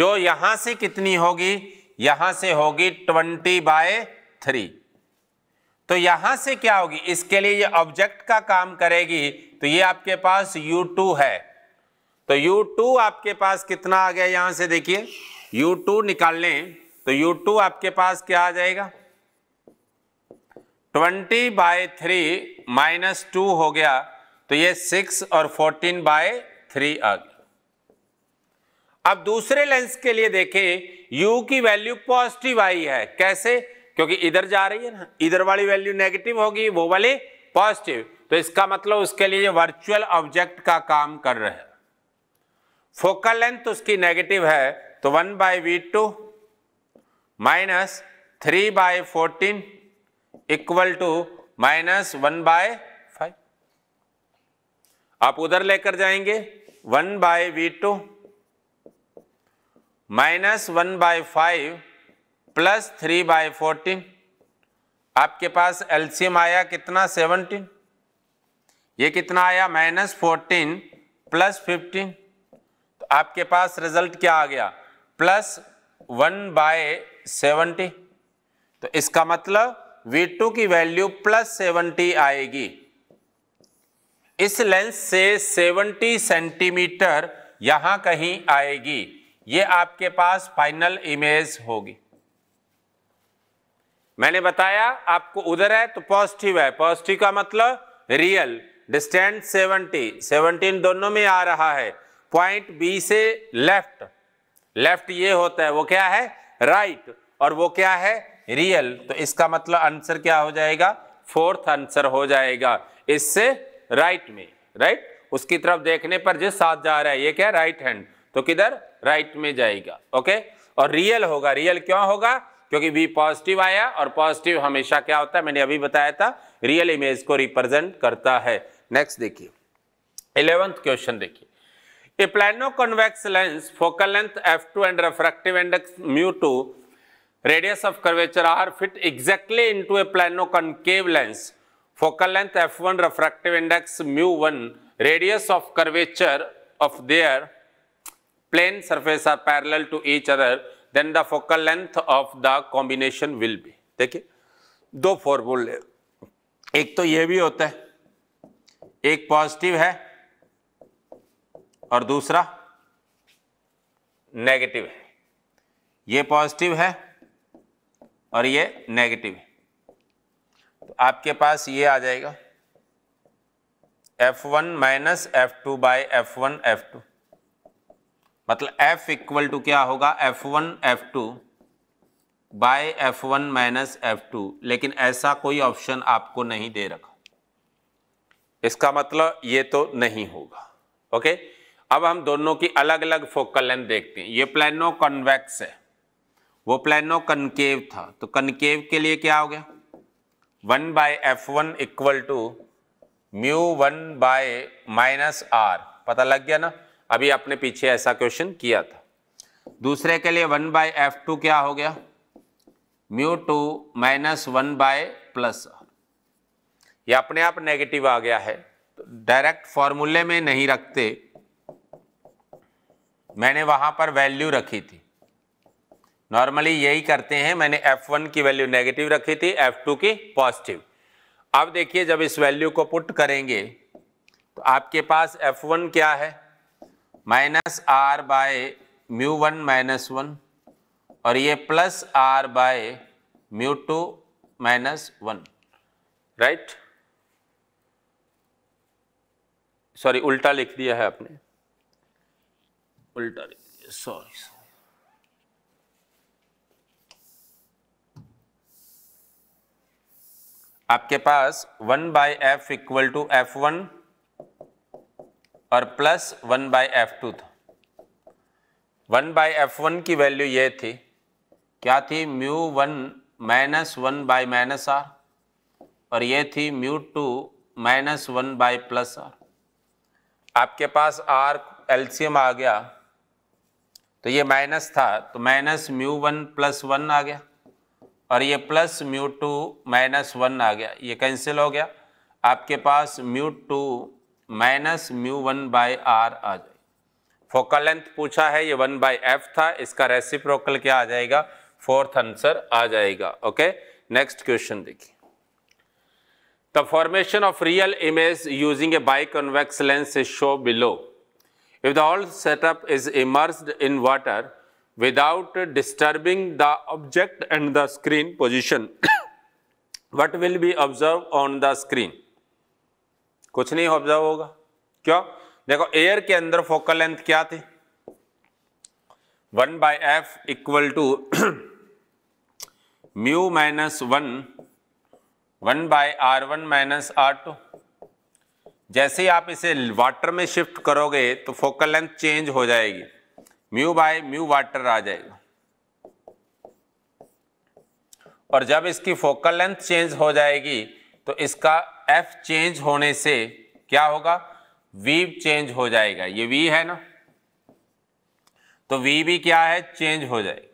जो यहां से कितनी होगी यहां से होगी ट्वेंटी बाय थ्री तो यहां से क्या होगी इसके लिए ये ऑब्जेक्ट का काम करेगी तो ये आपके पास U2 है तो U2 आपके पास कितना आ गया यहां से देखिए U2 निकाल लें तो U2 आपके पास क्या आ जाएगा twenty by three minus two हो गया तो ये सिक्स और फोर्टीन बाय थ्री आ गया अब दूसरे लेंस के लिए देखें यू की वैल्यू पॉजिटिव आई है कैसे क्योंकि इधर जा रही है ना इधर वाली वैल्यू नेगेटिव होगी वो वाली पॉजिटिव तो इसका मतलब उसके लिए वर्चुअल ऑब्जेक्ट का काम कर रहे हैं फोकल लेंथ उसकी नेगेटिव है तो one by v two minus three by fourteen equal to minus one by five आप उधर लेकर जाएंगे one by v two minus one by five plus three by fourteen आपके पास एल्सियम आया कितना सेवनटीन ये कितना आया माइनस फोर्टीन प्लस फिफ्टीन तो आपके पास रिजल्ट क्या आ गया प्लस वन बाय सेवेंटी तो इसका मतलब V2 की वैल्यू प्लस सेवेंटी आएगी इस लेंस से सेवनटी सेंटीमीटर यहां कहीं आएगी ये आपके पास फाइनल इमेज होगी मैंने बताया आपको उधर है तो पॉजिटिव है पॉजिटिव का मतलब रियल डिस्टेंस सेवनटी सेवनटीन दोनों में आ रहा है पॉइंट बी से लेफ्ट लेफ्ट ये होता है वो क्या है राइट right, और वो क्या है रियल तो इसका मतलब आंसर क्या हो जाएगा फोर्थ आंसर हो जाएगा इससे राइट right में राइट right? उसकी तरफ देखने पर जिस साथ जा रहा है ये क्या राइट हैंड तो किधर राइट में जाएगा ओके और रियल होगा रियल क्यों होगा क्योंकि बी पॉजिटिव आया और पॉजिटिव हमेशा क्या होता है मैंने अभी बताया था रियल इमेज को रिप्रेजेंट करता है नेक्स्ट देखिए इलेवेंथ क्वेश्चन देखिए a plano convex lens focal length F two and refractive index mu two radius of curvature r fit exactly to a plano concave lens focal length F one refractive index mu one radius of curvature of their plane surface are parallel to each other then the focal length of the combination will be देखिए दो फॉर्मूल एक तो यह भी होता है एक positive है और दूसरा नेगेटिव है ये पॉजिटिव है और ये नेगेटिव है तो आपके पास ये आ जाएगा f one minus f two by F one f two मतलब एफ इक्वल टू क्या होगा f one f two by F one minus f two लेकिन ऐसा कोई ऑप्शन आपको नहीं दे रखा इसका मतलब ये तो नहीं होगा ओके अब हम दोनों की अलग अलग फोकल लेंथ देखते हैं ये प्लेनो कॉन्वेक्स है वो प्लेनो कनकेव था तो कनकेव के लिए क्या हो गया one by F one equal to mu one by minus r पता लग गया ना अभी आपने पीछे ऐसा क्वेश्चन किया था दूसरे के लिए वन बाय एफ टू क्या हो गया mu two minus one by plus r ये अपने आप नेगेटिव आ गया है तो डायरेक्ट फॉर्मूले में नहीं रखते मैंने वहां पर वैल्यू रखी थी नॉर्मली यही करते हैं मैंने F1 की वैल्यू नेगेटिव रखी थी F2 की पॉजिटिव अब देखिए जब इस वैल्यू को पुट करेंगे तो आपके पास F1 क्या है minus are by mu one minus one और ये plus r by mu two minus one right sorry उल्टा लिख दिया है आपने उल्टा लिख दिया सॉरी आपके पास one by F equal to F one और plus one by F two था वन बाय एफ वन की वैल्यू ये थी क्या थी mu one minus one by minus R और ये थी mu two minus one by plus R आपके पास आर एल्सियम आ गया तो ये माइनस था तो minus mu one plus one आ गया और ये plus mu two minus one आ गया ये कैंसिल हो गया आपके पास mu two minus mu one by R आ जाए फोकल लेंथ पूछा है ये वन बाई एफ था इसका रेसिप्रोकल क्या आ जाएगा फोर्थ आंसर आ जाएगा ओके नेक्स्ट क्वेश्चन देखिए the formation of real image using a biconvex lens is show below if the all setup is immersed in water without disturbing the object and the screen position what will be observed on the screen kuch nahi observe hoga kya dekho air ke andar focal length kya thi 1 by f equal to mu minus 1 1 by r1 minus r2 जैसे ही आप इसे water में shift करोगे तो focal length change हो जाएगी mu by mu water आ जाएगा और जब इसकी फोकल लेंथ चेंज हो जाएगी तो इसका एफ चेंज होने से क्या होगा वी चेंज हो जाएगा ये वी है ना तो वी भी क्या है चेंज हो जाएगा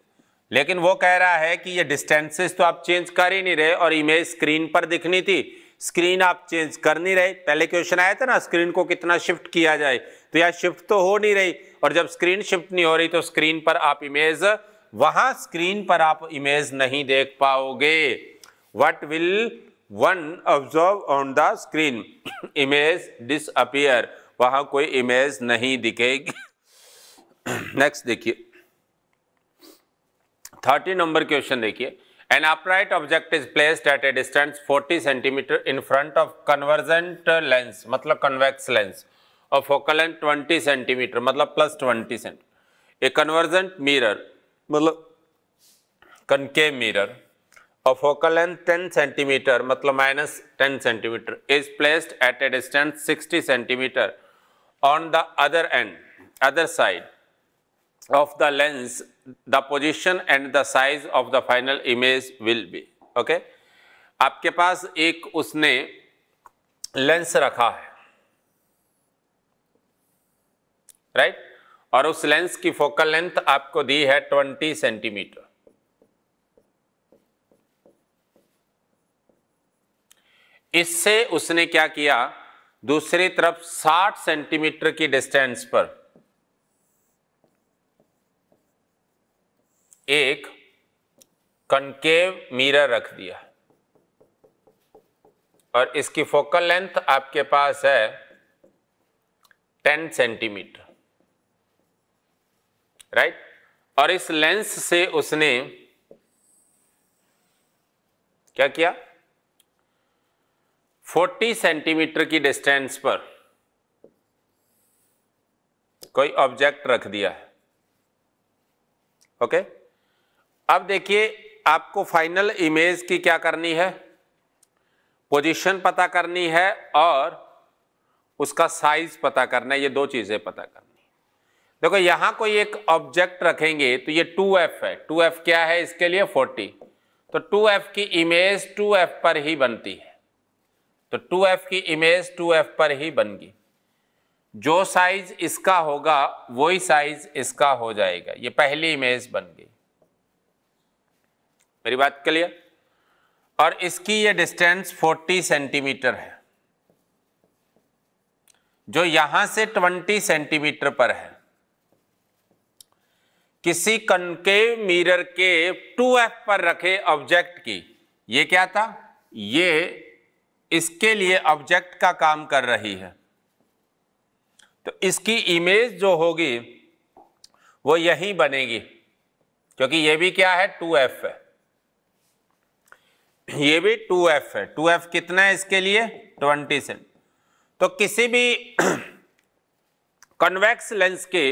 लेकिन वो कह रहा है कि ये डिस्टेंसेस तो आप चेंज कर ही नहीं रहे और इमेज स्क्रीन पर दिखनी थी स्क्रीन आप चेंज कर नहीं रहे पहले क्वेश्चन आया था ना स्क्रीन को कितना शिफ्ट किया जाए तो यहाँ शिफ्ट तो हो नहीं रही और जब स्क्रीन शिफ्ट नहीं हो रही तो स्क्रीन पर आप इमेज वहां स्क्रीन पर आप इमेज नहीं देख पाओगे what will one observe on the screen image this वहां कोई इमेज नहीं दिखेगी नेक्स्ट देखिए थर्टी नंबर क्वेश्चन देखिए an upright object is placed at a distance 40 centimetre in front of convergent lens मतलब कन्वेक्स लेंस और फोकल लेंथ ट्वेंटी सेंटीमीटर मतलब plus twenty centimetre a convergent mirror मतलब concave mirror और focal length ten centimetre मतलब minus ten centimetre is placed at a distance sixty centimetre on the other end other side of the lens the position and the size of the final image will be okay आपके पास एक उसने lens रखा है right और उस lens की focal length आपको दी है 20 सेंटीमीटर इससे उसने क्या किया दूसरी तरफ 60 सेंटीमीटर की डिस्टेंस पर एक कनकेव मिरर रख दिया और इसकी फोकल लेंथ आपके पास है 10 सेंटीमीटर राइट और इस लेंस से उसने क्या किया 40 सेंटीमीटर की डिस्टेंस पर कोई ऑब्जेक्ट रख दिया है ओके अब देखिए आपको फाइनल इमेज की क्या करनी है पोजीशन पता करनी है और उसका साइज पता करना है ये दो चीज़ें पता करना देखो यहां कोई एक ऑब्जेक्ट रखेंगे तो ये 2f है 2f क्या है इसके लिए 40 तो 2f की इमेज 2f पर ही बनती है तो 2f की इमेज 2f पर ही बन गई जो साइज इसका होगा वही साइज इसका हो जाएगा ये पहली इमेज बन गई मेरी बात क्लियर और इसकी ये डिस्टेंस 40 सेंटीमीटर है जो यहां से 20 सेंटीमीटर पर है किसी कनकेव मिरर के टू एफ पर रखे ऑब्जेक्ट की ये क्या था ये इसके लिए ऑब्जेक्ट का काम कर रही है तो इसकी इमेज जो होगी वो यही बनेगी क्योंकि ये भी क्या है टू एफ है ये भी टू एफ है टू एफ कितना है इसके लिए ट्वेंटी सेंट तो किसी भी कन्वेक्स लेंस के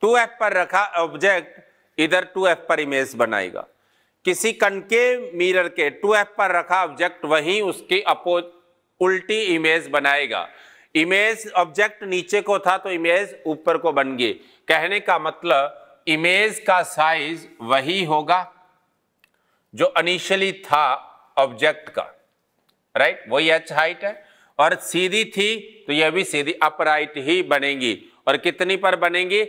टू एफ पर रखा ऑब्जेक्ट इधर टू एफ पर इमेज बनाएगा किसी के मिरर के टू एफ पर रखा ऑब्जेक्ट वहीं उसकी अपोज उल्टी इमेज बनाएगा इमेज ऑब्जेक्ट नीचे को था तो इमेज ऊपर को बन गई कहने का मतलब इमेज का साइज वही होगा जो अनिशियली था ऑब्जेक्ट का राइट वही एच हाइट है और सीधी थी तो यह भी सीधी अपराइट ही बनेगी और कितनी पर बनेगी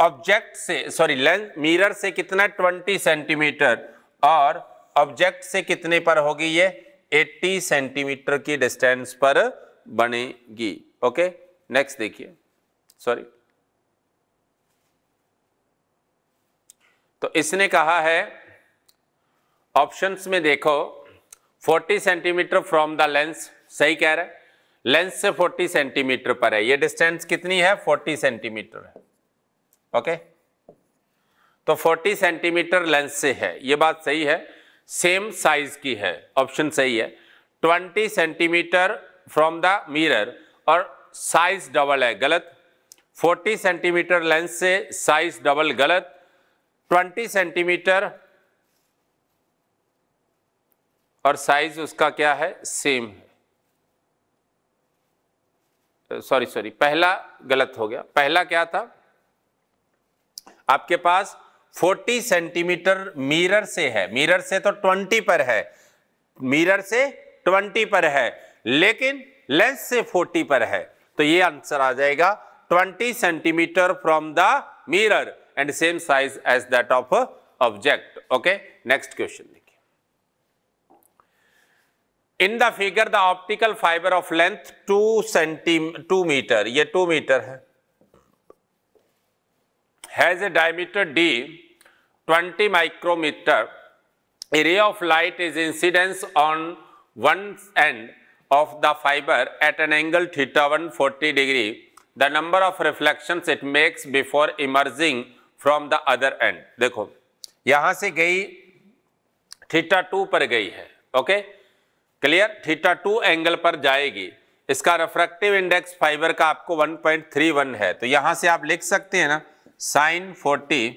ऑब्जेक्ट से सॉरी लेंस मिरर से कितना 20 सेंटीमीटर और ऑब्जेक्ट से कितने पर होगी ये 80 सेंटीमीटर की डिस्टेंस पर बनेगी ओके नेक्स्ट देखिए सॉरी तो इसने कहा है ऑप्शंस में देखो 40 सेंटीमीटर फ्रॉम द लेंस सही कह रहा है लेंस से 40 सेंटीमीटर पर है ये डिस्टेंस कितनी है 40 सेंटीमीटर है ओके तो 40 सेंटीमीटर लेंस से है ये बात सही है सेम साइज की है ऑप्शन सही है 20 सेंटीमीटर फ्रॉम द मिरर और साइज डबल है गलत 40 सेंटीमीटर लेंस से साइज डबल गलत 20 सेंटीमीटर और साइज उसका क्या है सेम सॉरी सॉरी पहला गलत हो गया पहला क्या था आपके पास 40 सेंटीमीटर मिरर से है मिरर से तो 20 पर है मिरर से 20 पर है लेकिन लेंस से 40 पर है तो ये आंसर आ जाएगा 20 centimetre from the mirror and same size as that of object okay next question देखिए in the figure the optical fibre of length 2 centi 2 metre ये 2 मीटर है has a diameter d 20 micrometer, a ray of light is incidence on one end of the fiber at an angle theta 140 degree. The number of reflections it makes before emerging from the other end. देखो यहाँ से गई theta two पर गई है okay clear theta two angle पर जाएगी इसका रेफ्रेक्टिव इंडेक्स फाइबर का आपको 1.31 है तो यहाँ से आप लिख सकते हैं ना sine 40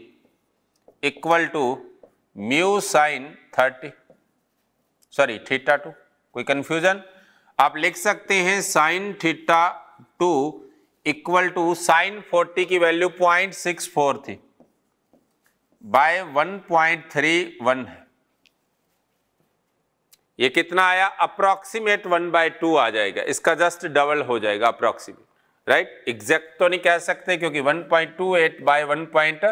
equal to mu sine 30 sorry theta two कोई कंफ्यूजन आप लिख सकते हैं sine theta two equal to sine 40 की वैल्यू पॉइंट सिक्स फोर थी बाय 1.31 है ये कितना आया अप्रोक्सीमेट वन बाय टू आ जाएगा इसका जस्ट डबल हो जाएगा अप्रोक्सीमेट राइट right? एग्जैक्ट तो नहीं कह सकते क्योंकि 1.28 point two eight by one point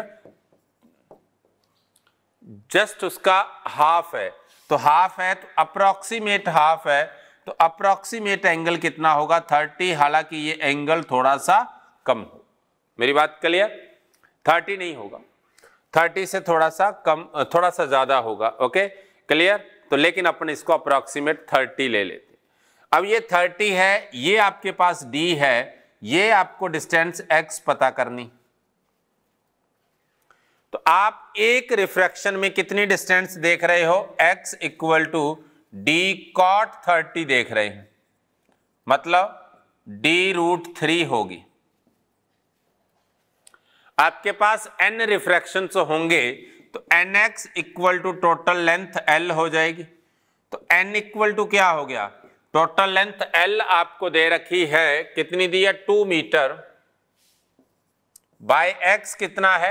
just उसका हाफ है तो हाफ है तो अप्रोक्सीमेट हाफ है तो अप्रोक्सीमेट एंगल कितना होगा 30 हालांकि ये एंगल थोड़ा सा कम हो मेरी बात क्लियर 30 नहीं होगा 30 से थोड़ा सा कम थोड़ा सा ज़्यादा होगा ओके क्लियर तो लेकिन अपन इसको अप्रोक्सीमेट 30 ले लेते अब ये 30 है ये आपके पास डी है ये आपको डिस्टेंस एक्स पता करनी तो आप एक रिफ्रैक्शन में कितनी डिस्टेंस देख रहे हो x equal to D cot thirty देख रहे हैं मतलब डी रूट थ्री होगी आपके पास एन रिफ्रैक्शन होंगे तो N X equal to total length L हो जाएगी तो एन इक्वल टू क्या हो गया टोटल लेंथ एल आपको दे रखी है कितनी दी है टू मीटर बाय एक्स कितना है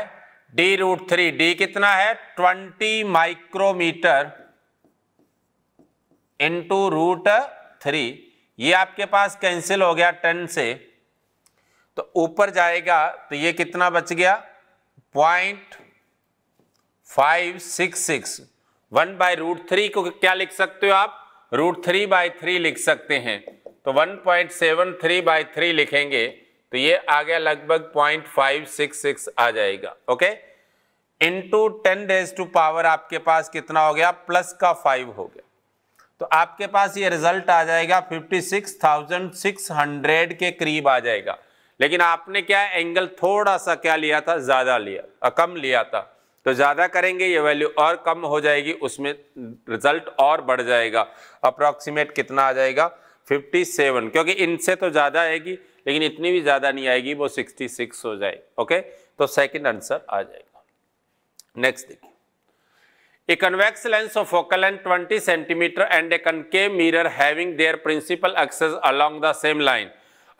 डी रूट थ्री डी कितना है twenty micrometre into root three ये आपके पास कैंसिल हो गया टेन से तो ऊपर जाएगा तो ये कितना बच गया point five six six one by root three को क्या लिख सकते हो आप रूट थ्री बाई थ्री लिख सकते हैं तो one point seven three by three लिखेंगे तो ये आ गया लगभग पॉइंट फाइव सिक्स सिक्स आ जाएगा okay into ten raise to power आपके पास कितना हो गया प्लस का फाइव हो गया तो आपके पास ये रिजल्ट आ जाएगा fifty six thousand six hundred के करीब आ जाएगा लेकिन आपने क्या एंगल थोड़ा सा क्या लिया था ज़्यादा लिया कम लिया था तो ज़्यादा करेंगे ये वैल्यू और कम हो जाएगी उसमें रिजल्ट और बढ़ जाएगा अप्रॉक्सीमेट कितना आ जाएगा 57 क्योंकि इनसे तो ज़्यादा आएगी लेकिन इतनी भी ज़्यादा नहीं आएगी वो 66 हो जाए ओके तो सेकंड आंसर आ जाएगा नेक्स्ट देखिए a convex lens of focal length 20 centimetre and a concave mirror having their principal axes along the same line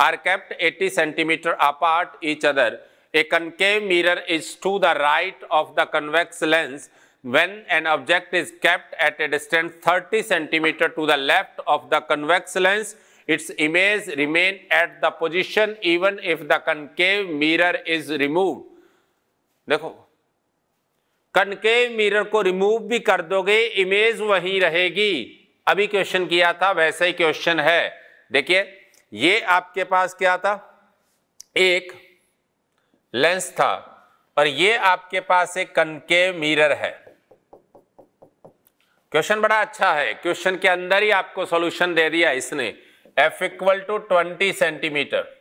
are kept 80 centimetre apart each other a concave mirror is to the right of the convex lens when an object is kept at a distance 30 centimetre to the left of the convex lens its image remain at the position even if the concave mirror is remove देखो concave mirror को remove भी कर दोगे image वहीं रहेगी अभी question किया था वैसे ही क्वेश्चन है देखिए ये आपके पास क्या था एक लेंस था और ये आपके पास एक कनके मिरर है क्वेश्चन बड़ा अच्छा है क्वेश्चन के अंदर ही आपको सॉल्यूशन दे दिया इसने F equal to twenty centimetre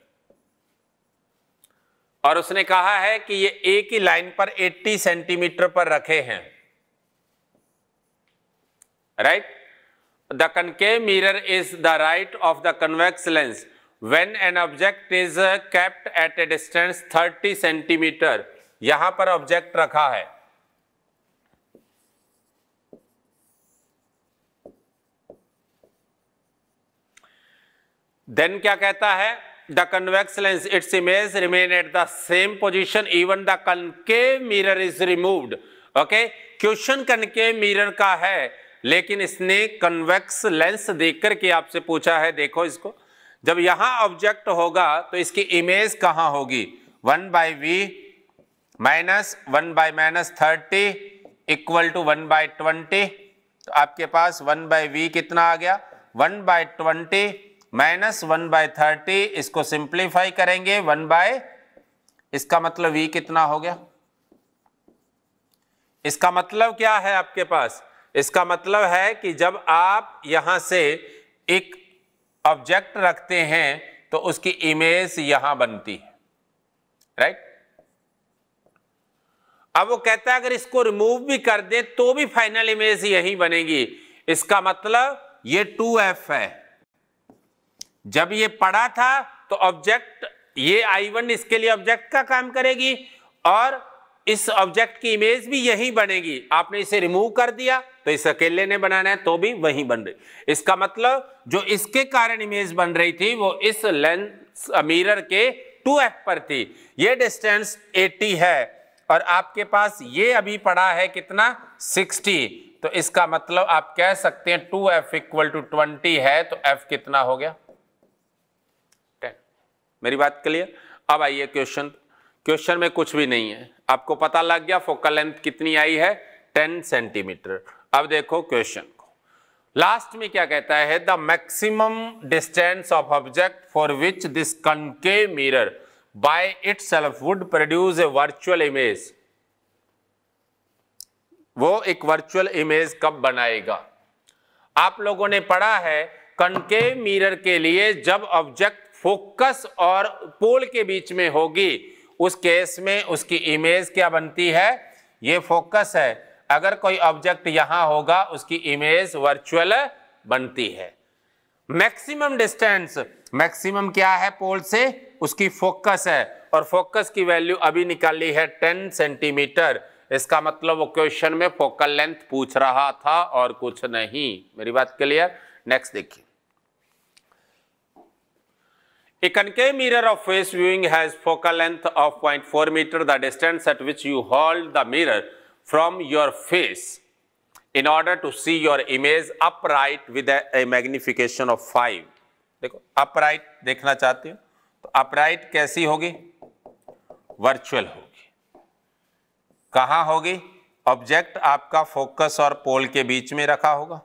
और उसने कहा है कि ये एक ही लाइन पर 80 सेंटीमीटर पर रखे हैं right the concave mirror is the right of the convex lens when an object is kept at a distance 30 centimetre यहां पर ऑब्जेक्ट रखा है देन क्या कहता है the convex lens its image remain at the same position even the concave mirror is removed okay question concave mirror का है लेकिन इसने कन्वेक्स लेंस देख करके आपसे पूछा है देखो इसको जब यहां ऑब्जेक्ट होगा तो इसकी इमेज कहा होगी one by we minus one by minus thirty equal to one by twenty तो आपके पास वन बाई वी कितना आ गया one by twenty minus one by thirty इसको सिंप्लीफाई करेंगे वन बाय इसका मतलब वी कितना हो गया इसका मतलब क्या है आपके पास इसका मतलब है कि जब आप यहां से एक ऑब्जेक्ट रखते हैं तो उसकी इमेज यहां बनती है राइट अब वो कहता है अगर इसको रिमूव भी कर दे तो भी फाइनल इमेज यही बनेगी इसका मतलब ये टू एफ है जब ये पड़ा था तो ऑब्जेक्ट ये आई वन इसके लिए ऑब्जेक्ट का काम करेगी और इस ऑब्जेक्ट की इमेज भी यही बनेगी आपने इसे रिमूव कर दिया तो इस अकेले ने बनाना है तो भी वही बन रही इसका मतलब जो इसके कारण इमेज बन रही थी वो इस लेंस मिरर के 2f पर थी ये डिस्टेंस 80 है और आपके पास ये अभी पड़ा है कितना 60 तो इसका मतलब आप कह सकते हैं two F equal to twenty है तो f कितना हो गया 10 मेरी बात क्लियर अब आइए क्वेश्चन क्वेश्चन में कुछ भी नहीं है आपको पता लग गया फोकल लेंथ कितनी आई है टेन सेंटीमीटर अब देखो क्वेश्चन को लास्ट में क्या कहता है the maximum distance of object for which this concave mirror by itself would produce a virtual image वो एक वर्चुअल इमेज कब बनाएगा आप लोगों ने पढ़ा है कनके मिरर के लिए जब ऑब्जेक्ट फोकस और पोल के बीच में होगी उस केस में उसकी इमेज क्या बनती है ये फोकस है अगर कोई ऑब्जेक्ट यहां होगा उसकी इमेज वर्चुअल बनती है मैक्सिमम डिस्टेंस मैक्सिमम क्या है पोल से उसकी फोकस है और फोकस की वैल्यू अभी निकाली है टेन सेंटीमीटर इसका मतलब वो क्वेश्चन में फोकल लेंथ पूछ रहा था और कुछ नहीं मेरी बात क्लियर नेक्स्ट देखिए A concave mirror of face viewing has focal length of 0.4 meter, the distance at which you hold the mirror from your face in order to see your image upright with a, a magnification of 5. देखो upright देखना चाहते हो तो upright कैसी होगी Virtual होगी कहाँ होगी Object आपका focus और pole के बीच में रखा होगा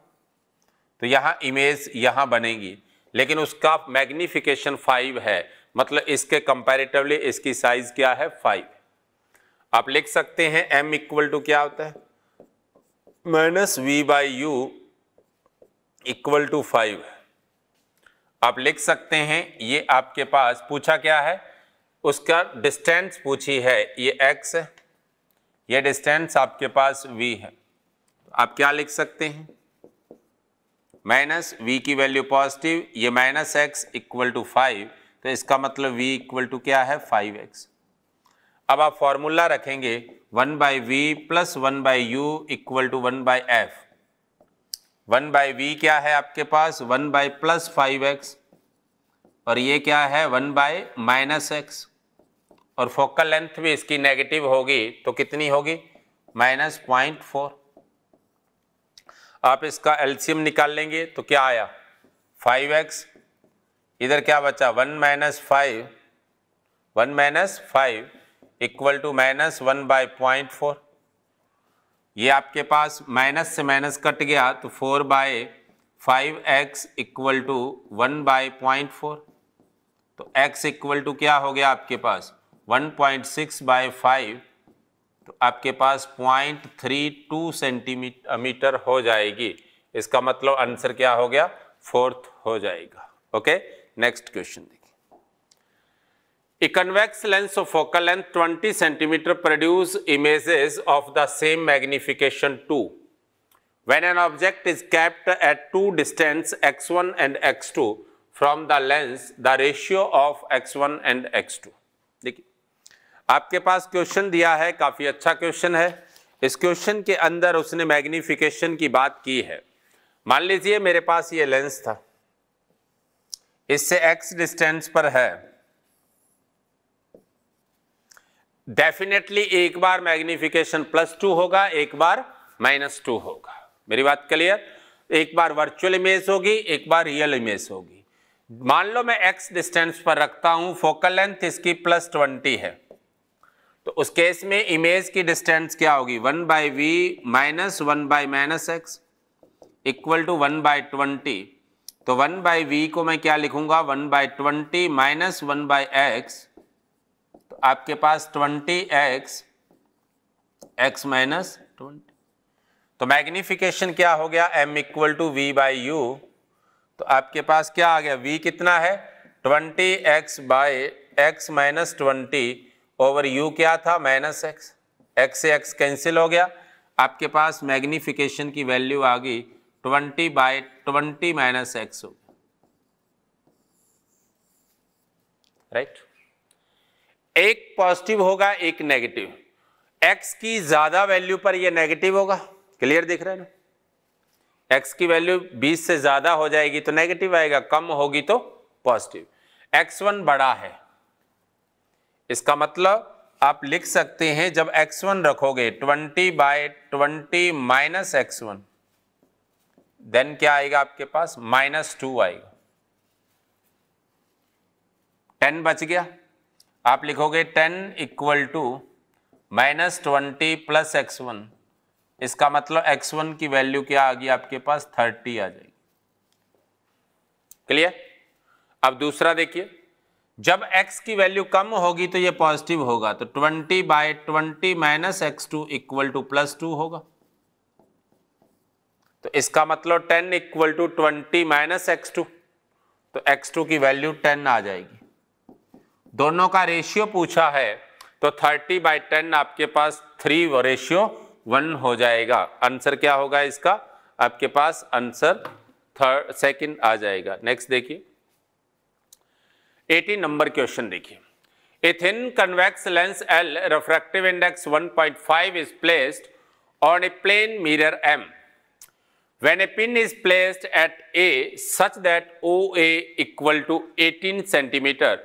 तो यहाँ image यहाँ बनेगी लेकिन उसका मैग्नीफिकेशन फाइव है मतलब इसके कंपैरेटिवली इसकी साइज क्या है फाइव आप लिख सकते हैं m इक्वल टू क्या होता है minus V by you equal to five है आप लिख सकते हैं ये आपके पास पूछा क्या है उसका डिस्टेंस पूछी है ये x है ये डिस्टेंस आपके पास v है आप क्या लिख सकते हैं माइनस वी की वैल्यू पॉजिटिव ये minus X equal to five तो इसका मतलब वी इक्वल टू क्या है फाइव एक्स अब आप फॉर्मूला रखेंगे one by V plus one by you equal to one by F one by V क्या है आपके पास one by plus five X और ये क्या है वन बाई माइनस एक्स और फोकल लेंथ भी इसकी नेगेटिव होगी तो कितनी होगी माइनस पॉइंट फोर आप इसका एल्सियम निकाल लेंगे तो क्या आया फाइव एक्स इधर क्या बचा one minus five one minus five equal to minus one by point four ये आपके पास माइनस से माइनस कट गया तो four by five X equal to one by point four तो एक्स इक्वल टू क्या हो गया आपके पास one point six by five तो आपके पास पॉइंट थ्री टू सेंटीमीटर हो जाएगी इसका मतलब आंसर क्या हो गया फोर्थ हो जाएगा ओके नेक्स्ट क्वेश्चन देखिए convex lens of focal length 20 centimetre produce images of the same magnification two when an object is kept at two distance x1 and x2 from the lens the ratio of x1 and x2 देखिए आपके पास question दिया है काफ़ी अच्छा question है इस question के अंदर उसने मैग्नीफिकेशन की बात की है मान लीजिए मेरे पास ये लेंस था इससे एक्स डिस्टेंस पर है डेफिनेटली एक बार मैग्निफिकेशन प्लस टू होगा एक बार माइनस टू होगा मेरी बात क्लियर एक बार वर्चुअल इमेज होगी एक बार रियल इमेज होगी मान लो मैं एक्स डिस्टेंस पर रखता हूं फोकल लेंथ इसकी प्लस ट्वेंटी है तो उस केस में इमेज की डिस्टेंस क्या होगी one by we minus one by minus X equal to one by twenty तो वन बाई वी को मैं क्या लिखूंगा one by twenty minus one by X तो आपके पास twenty X X minus twenty तो मैग्निफिकेशन क्या हो गया M equal to V by U तो आपके पास क्या आ गया वी कितना है twenty X by X minus twenty over U क्या था माइनस एक्स एक्स से एक्स कैंसिल हो गया आपके पास मैग्नीफिकेशन की वैल्यू आ गई twenty by twenty minus X हो राइट एक पॉजिटिव होगा एक नेगेटिव एक्स की ज़्यादा वैल्यू पर ये नेगेटिव होगा क्लियर दिख रहा है ना एक्स की वैल्यू 20 से ज़्यादा हो जाएगी तो नेगेटिव आएगा कम होगी तो पॉजिटिव एक्स वन बड़ा है इसका मतलब आप लिख सकते हैं जब x1 रखोगे 20 by 20 minus X one then क्या आएगा आपके पास माइनस टू आएगा टेन बच गया आप लिखोगे ten equal to minus twenty plus X one इसका मतलब एक्स वन की वैल्यू क्या आ गई आपके पास थर्टी आ जाएगी क्लियर अब दूसरा देखिए जब x की वैल्यू कम होगी तो ये पॉजिटिव होगा तो 20 by 20 minus X two equal to plus two होगा तो इसका मतलब 10 equal to twenty minus X two तो एक्स टू की वैल्यू 10 आ जाएगी दोनों का रेशियो पूछा है तो 30 बाय 10 आपके पास थ्री रेशियो वन हो जाएगा आंसर क्या होगा इसका आपके पास आंसर थर्ड सेकेंड आ जाएगा नेक्स्ट देखिए 18 नंबर क्वेश्चन देखिए a thin convex lens L refractive index 1.5 is placed on a plane mirror M when a pin is placed at A such that O equal to 18 centimetre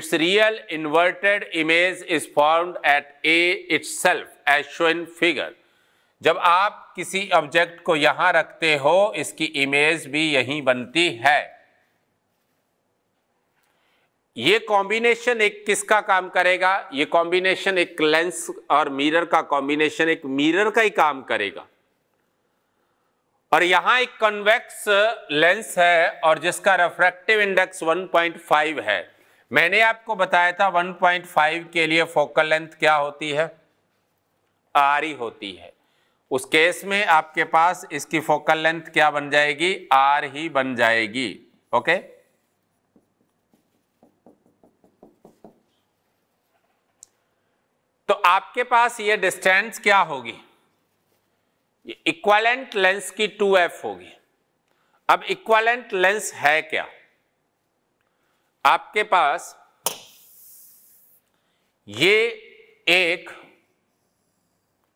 its real inverted image is formed at A its as show in figure जब आप किसी object को यहां रखते हो इसकी image भी यहीं बनती है ये कॉम्बिनेशन एक किसका काम करेगा ये कॉम्बिनेशन एक लेंस और मिरर का कॉम्बिनेशन एक मिरर का ही काम करेगा और यहां एक कन्वेक्स लेंस है और जिसका रेफ्रेक्टिव इंडेक्स 1.5 है मैंने आपको बताया था 1.5 के लिए फोकल लेंथ क्या होती है आर ही होती है उस केस में आपके पास इसकी फोकल लेंथ क्या बन जाएगी आर ही बन जाएगी ओके okay? तो आपके पास ये डिस्टेंस क्या होगी ये इक्वालेंट लेंस की 2f होगी अब इक्वालेंट लेंस है क्या आपके पास ये एक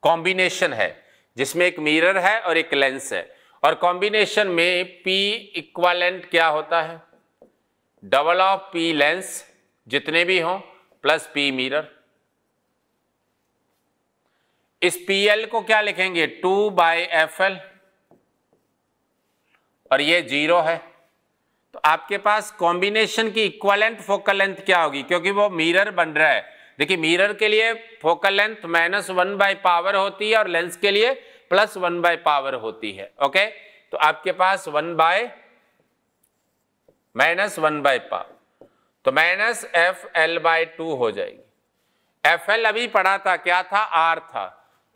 कॉम्बिनेशन है जिसमें एक मिरर है और एक लेंस है और कॉम्बिनेशन में P इक्वालेंट क्या होता है डबल ऑफ P लेंस जितने भी हो प्लस P मिरर इस एल को क्या लिखेंगे टू बाई एफ एल और ये जीरो है तो आपके पास कॉम्बिनेशन की इक्वलेंट फोकल लेंथ क्या होगी क्योंकि वो मिरर बन रहा है देखिए मिरर के लिए focal length minus one by power होती है और लेंस के लिए प्लस वन बाय पावर होती है ओके तो आपके पास one by minus one by power तो minus F L by two हो जाएगी एफ एल अभी पढ़ा था क्या था आर था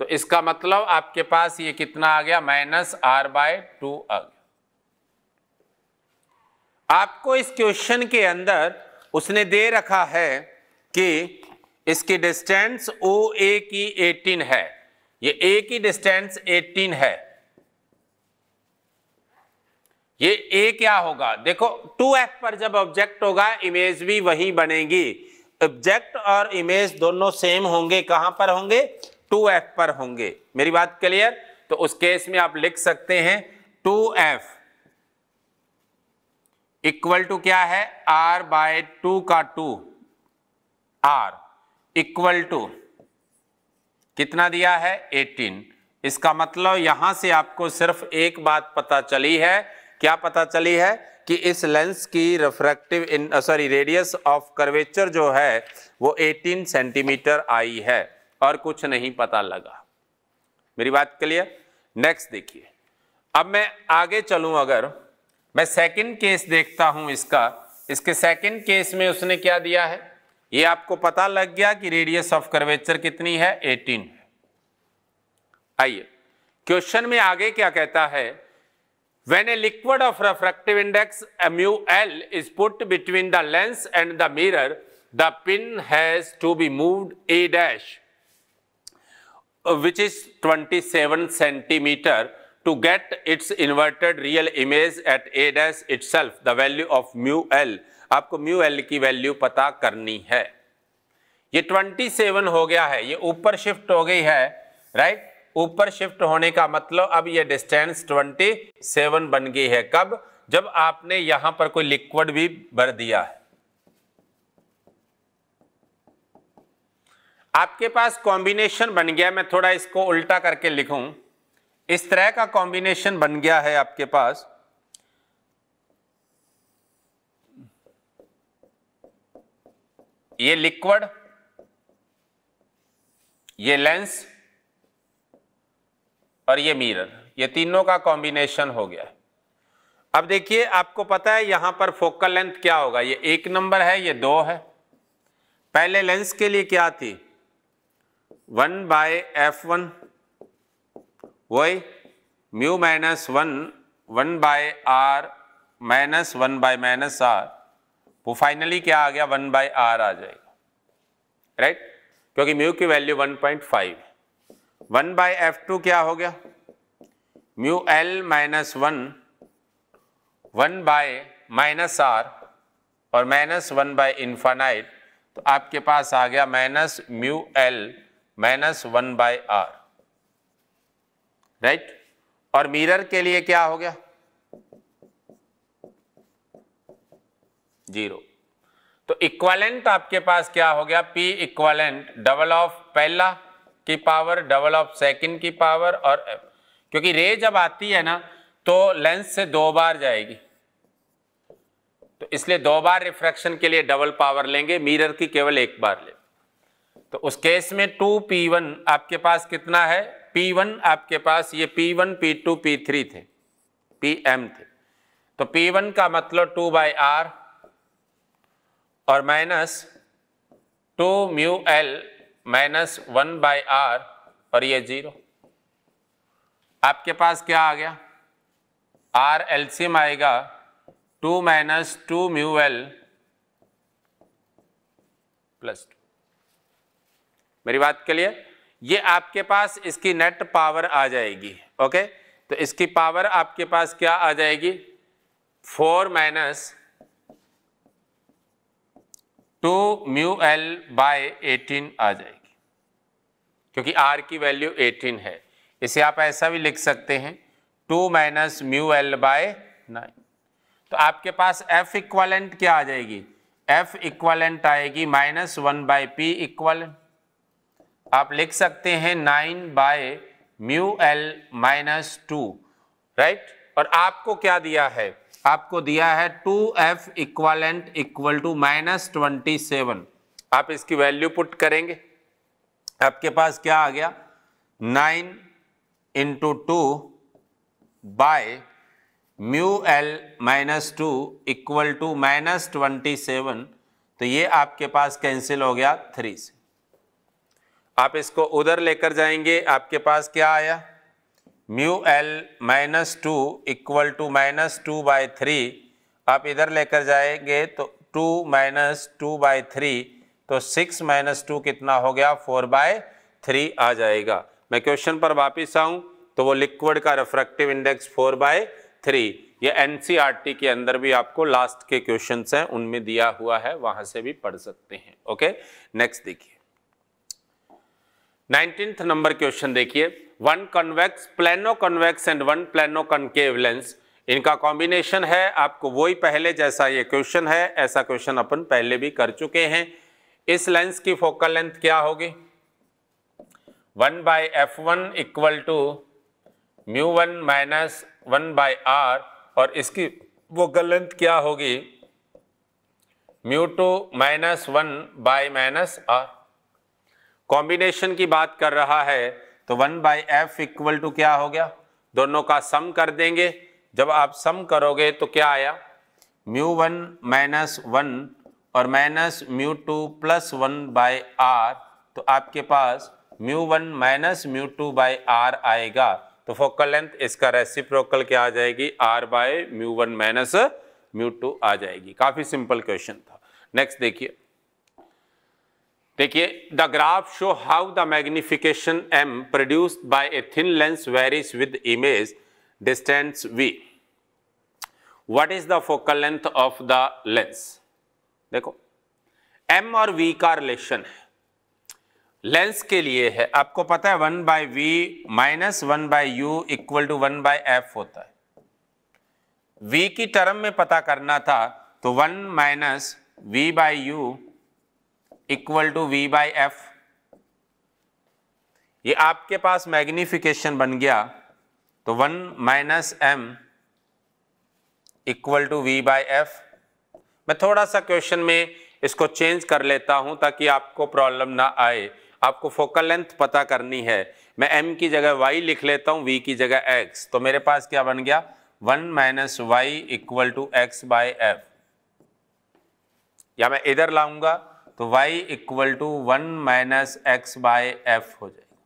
तो इसका मतलब आपके पास ये कितना आ गया माइनस आर बाय टू आ गया आपको इस क्वेश्चन के अंदर उसने दे रखा है कि इसकी डिस्टेंस ओ ए की एटीन है ये ए की डिस्टेंस एटीन है ये ए क्या होगा देखो टू एफ पर जब ऑब्जेक्ट होगा इमेज भी वही बनेगी ऑब्जेक्ट और इमेज दोनों सेम होंगे कहां पर होंगे टू एफ पर होंगे मेरी बात क्लियर तो उस केस में आप लिख सकते हैं टू एफ इक्वल टू क्या है आर बाय टू का टू आर इक्वल टू कितना दिया है 18 इसका मतलब यहां से आपको सिर्फ एक बात पता चली है क्या पता चली है कि इस लेंस की refractive in sorry radius of curvature जो है वो 18 सेंटीमीटर आई है और कुछ नहीं पता लगा मेरी बात क्लियर नेक्स्ट देखिए अब मैं आगे चलूं अगर मैं सेकंड केस देखता हूं इसका इसके सेकंड केस में उसने क्या दिया है ये आपको पता लग गया कि रेडियस ऑफ कर्वेचर कितनी है 18 है आइए क्वेश्चन में आगे क्या कहता है a liquid of of index index mu L is put between the lens and the mirror the pin has to be move a dash Uh, which is 27 to get its inverted real image at a dash itself the value of mu L आपको mu L की value पता करनी है ये 27 हो गया है ये ऊपर शिफ्ट हो गई है राइट ऊपर शिफ्ट होने का मतलब अब ये डिस्टेंस 27 बन गई है कब जब आपने यहां पर कोई लिक्विड भी भर दिया है आपके पास कॉम्बिनेशन बन गया मैं थोड़ा इसको उल्टा करके लिखूं इस तरह का कॉम्बिनेशन बन गया है आपके पास ये लिक्विड ये लेंस और ये मिरर ये तीनों का कॉम्बिनेशन हो गया अब देखिए आपको पता है यहां पर फोकल लेंथ क्या होगा ये एक नंबर है ये दो है पहले लेंस के लिए क्या थी वन बाय एफ वन वही mu minus one one by R minus one by minus R वो फाइनली क्या आ गया वन बाय आर आ जाएगा राइट right? क्योंकि म्यू की वैल्यू वन पॉइंट फाइव है वन बाय एफ टू क्या हो गया mu L minus one one by minus R और माइनस वन बाय इन्फानाइट तो आपके पास आ गया minus mu L minus one by R right और मिरर के लिए क्या हो गया जीरो तो इक्वालेंट आपके पास क्या हो गया पी इक्वालेंट डबल ऑफ पहला की पावर डबल ऑफ सेकंड की पावर और क्योंकि रे जब आती है ना तो लेंस से दो बार जाएगी तो इसलिए दो बार रिफ्रैक्शन के लिए डबल पावर लेंगे मिरर की केवल एक बार ले तो उस केस में टू पी वन आपके पास कितना है पी वन आपके पास ये P one P two P three थे पी एम थे तो पी वन का मतलब टू बाई आर और minus two mu L minus one by R और ये जीरो आपके पास क्या आ गया आर एलसीएम आएगा two minus two mu L plus two मेरी बात लिए ये आपके पास इसकी नेट पावर आ जाएगी ओके तो इसकी पावर आपके पास क्या आ जाएगी four minus two mu L by eighteen आ जाएगी क्योंकि आर की वैल्यू एटीन है इसे आप ऐसा भी लिख सकते हैं two minus mu L by nine तो आपके पास एफ इक्वालेंट क्या आ जाएगी एफ इक्वालेंट आएगी minus one by P equivalent आप लिख सकते हैं nine by mu L minus two right और आपको क्या दिया है आपको दिया है two F equivalent equal to minus twenty seven आप इसकी वैल्यू पुट करेंगे आपके पास क्या आ गया nine into two by mu L minus two equal to minus twenty seven तो ये आपके पास कैंसिल हो गया थ्री से आप इसको उधर लेकर जाएंगे आपके पास क्या आया mu L minus two equal to minus two by three आप इधर लेकर जाएंगे तो two minus two by three तो सिक्स माइनस टू कितना हो गया फोर बाय थ्री आ जाएगा मैं क्वेश्चन पर वापस आऊँ तो वो लिक्विड का refractive index four by three ये एन e के अंदर भी आपको लास्ट के क्वेश्चन हैं उनमें दिया हुआ है वहाँ से भी पढ़ सकते हैं ओके नेक्स्ट देखिए नाइनटीन नंबर क्वेश्चन देखिए one convex plano convex and one plano concave lens इनका कॉम्बिनेशन है आपको वही पहले जैसा ये क्वेश्चन है ऐसा क्वेश्चन अपन पहले भी कर चुके हैं इस लेंस की फोकल लेंथ क्या होगी one by F one equal to mu one minus one by R और इसकी फोकल लेंथ क्या होगी mu two minus one by minus R combination की बात कर रहा है तो one by F equal to क्या हो गया दोनों का सम कर देंगे जब आप सम करोगे तो क्या आया म्यू वन माइनस वन और minus mu two plus one by R तो आपके पास mu one minus mu two by R आएगा तो फोकल लेंथ इसका रेसिप्रोकल क्या आ जाएगी R by mu one minus mu two आ जाएगी काफ़ी सिंपल क्वेश्चन था नेक्स्ट देखिए देखिए the graph show how the magnification M produced by a thin lens varies with image distance V what is the focal length of the lens देखो M और V का relation है lens के लिए है आपको पता है one by V minus one by U equal to one by F होता है वी की टर्म में पता करना था तो one minus V by U equal to V by F ये आपके पास मैग्निफिकेशन बन गया तो one minus M equal to V by F मैं थोड़ा सा क्वेश्चन में इसको चेंज कर लेता हूं ताकि आपको प्रॉब्लम ना आए आपको फोकल लेंथ पता करनी है मैं m की जगह y लिख लेता हूं v की जगह x तो मेरे पास क्या बन गया one minus Y equal to X by F या मैं इधर लाऊंगा तो y equal to one minus X by F हो जाएगा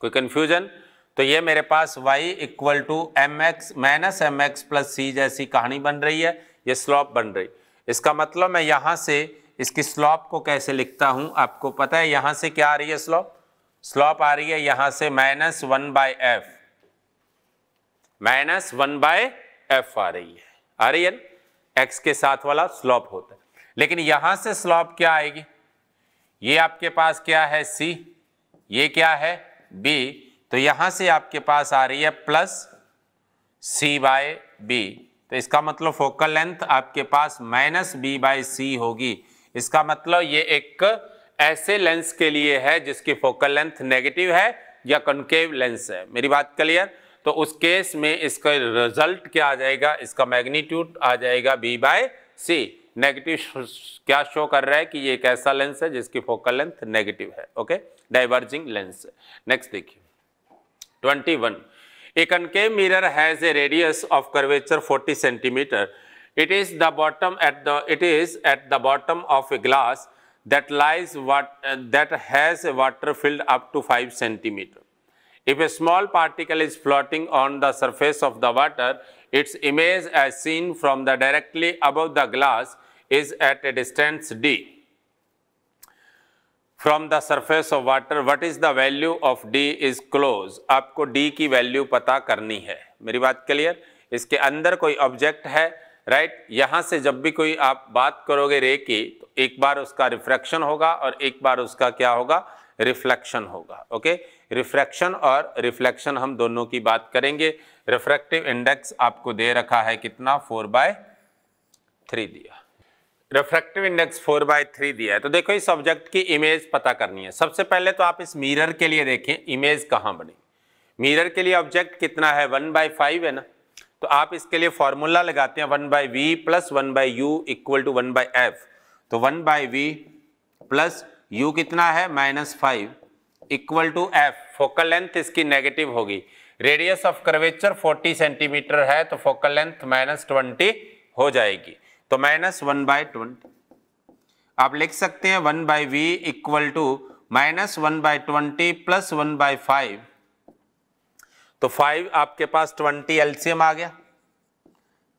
कोई कंफ्यूजन तो ये मेरे पास y equal to M X minus M X plus C जैसी कहानी बन रही है ये स्लॉप बन रही इसका मतलब मैं यहां से इसकी स्लॉप को कैसे लिखता हूं आपको पता है यहां से क्या आ रही है स्लॉप स्लॉप आ रही है यहां से minus one by F minus one by F आ रही है आ रही है एक्स के साथ वाला स्लॉप होता है लेकिन यहां से स्लॉप क्या आएगी ये आपके पास क्या है सी ये क्या है बी तो यहां से आपके पास आ रही है प्लस सी बाय बी तो इसका मतलब फोकल लेंथ आपके पास माइनस बी बाय सी होगी इसका मतलब ये एक ऐसे लेंस के लिए है जिसकी फोकल लेंथ नेगेटिव है या कॉन्केव लेंस है मेरी बात क्लियर तो उस केस में इसका रिजल्ट क्या आ जाएगा इसका मैग्नीट्यूड आ जाएगा बी बाय सी नेगेटिव क्या शो कर रहा है कि ये एक ऐसा लेंस है जिसकी फोकल लेंथ नेगेटिव है ओके डाइवर्जिंग लेंस नेक्स्ट देखिए 21 वन एक concave mirror has a radius of curvature 40 centimetre it is the bottom at the it is at the bottom of a glass that lies that has a water filled up to 5 centimetre if a small particle is floating on the surface of the water its image as seen from the directly above the glass is at a distance d from the surface of water what is the value of d is close aapko d ki value pata karni hai meri baat clear iske andar koi object hai right right? यहाँ से जब भी कोई आप बात करोगे रे की तो एक बार उसका रिफ्रैक्शन होगा और एक बार उसका क्या होगा रिफ्लेक्शन होगा ओके रिफ्रैक्शन और रिफ्लेक्शन हम दोनों की बात करेंगे रिफ्रैक्टिव इंडेक्स आपको दे रखा है कितना फोर बाय थ्री दिया refractive index four by three दिया है तो देखो इस ऑब्जेक्ट की इमेज पता करनी है सबसे पहले तो आप इस मिरर के लिए देखें इमेज कहाँ बनी मिरर के लिए ऑब्जेक्ट कितना है वन बाई फाइव है ना तो आप इसके लिए फॉर्मूला लगाते हैं one by V plus one by you equal to one by F तो one by V plus U कितना है minus five equal to F focal length इसकी नेगेटिव होगी radius of curvature forty centimetre है तो focal length minus twenty हो जाएगी तो माइनस वन बाय ट्वेंटी आप लिख सकते हैं one by we equal to minus one by twenty plus one by five तो फाइव आपके पास ट्वेंटी एल्सियम आ गया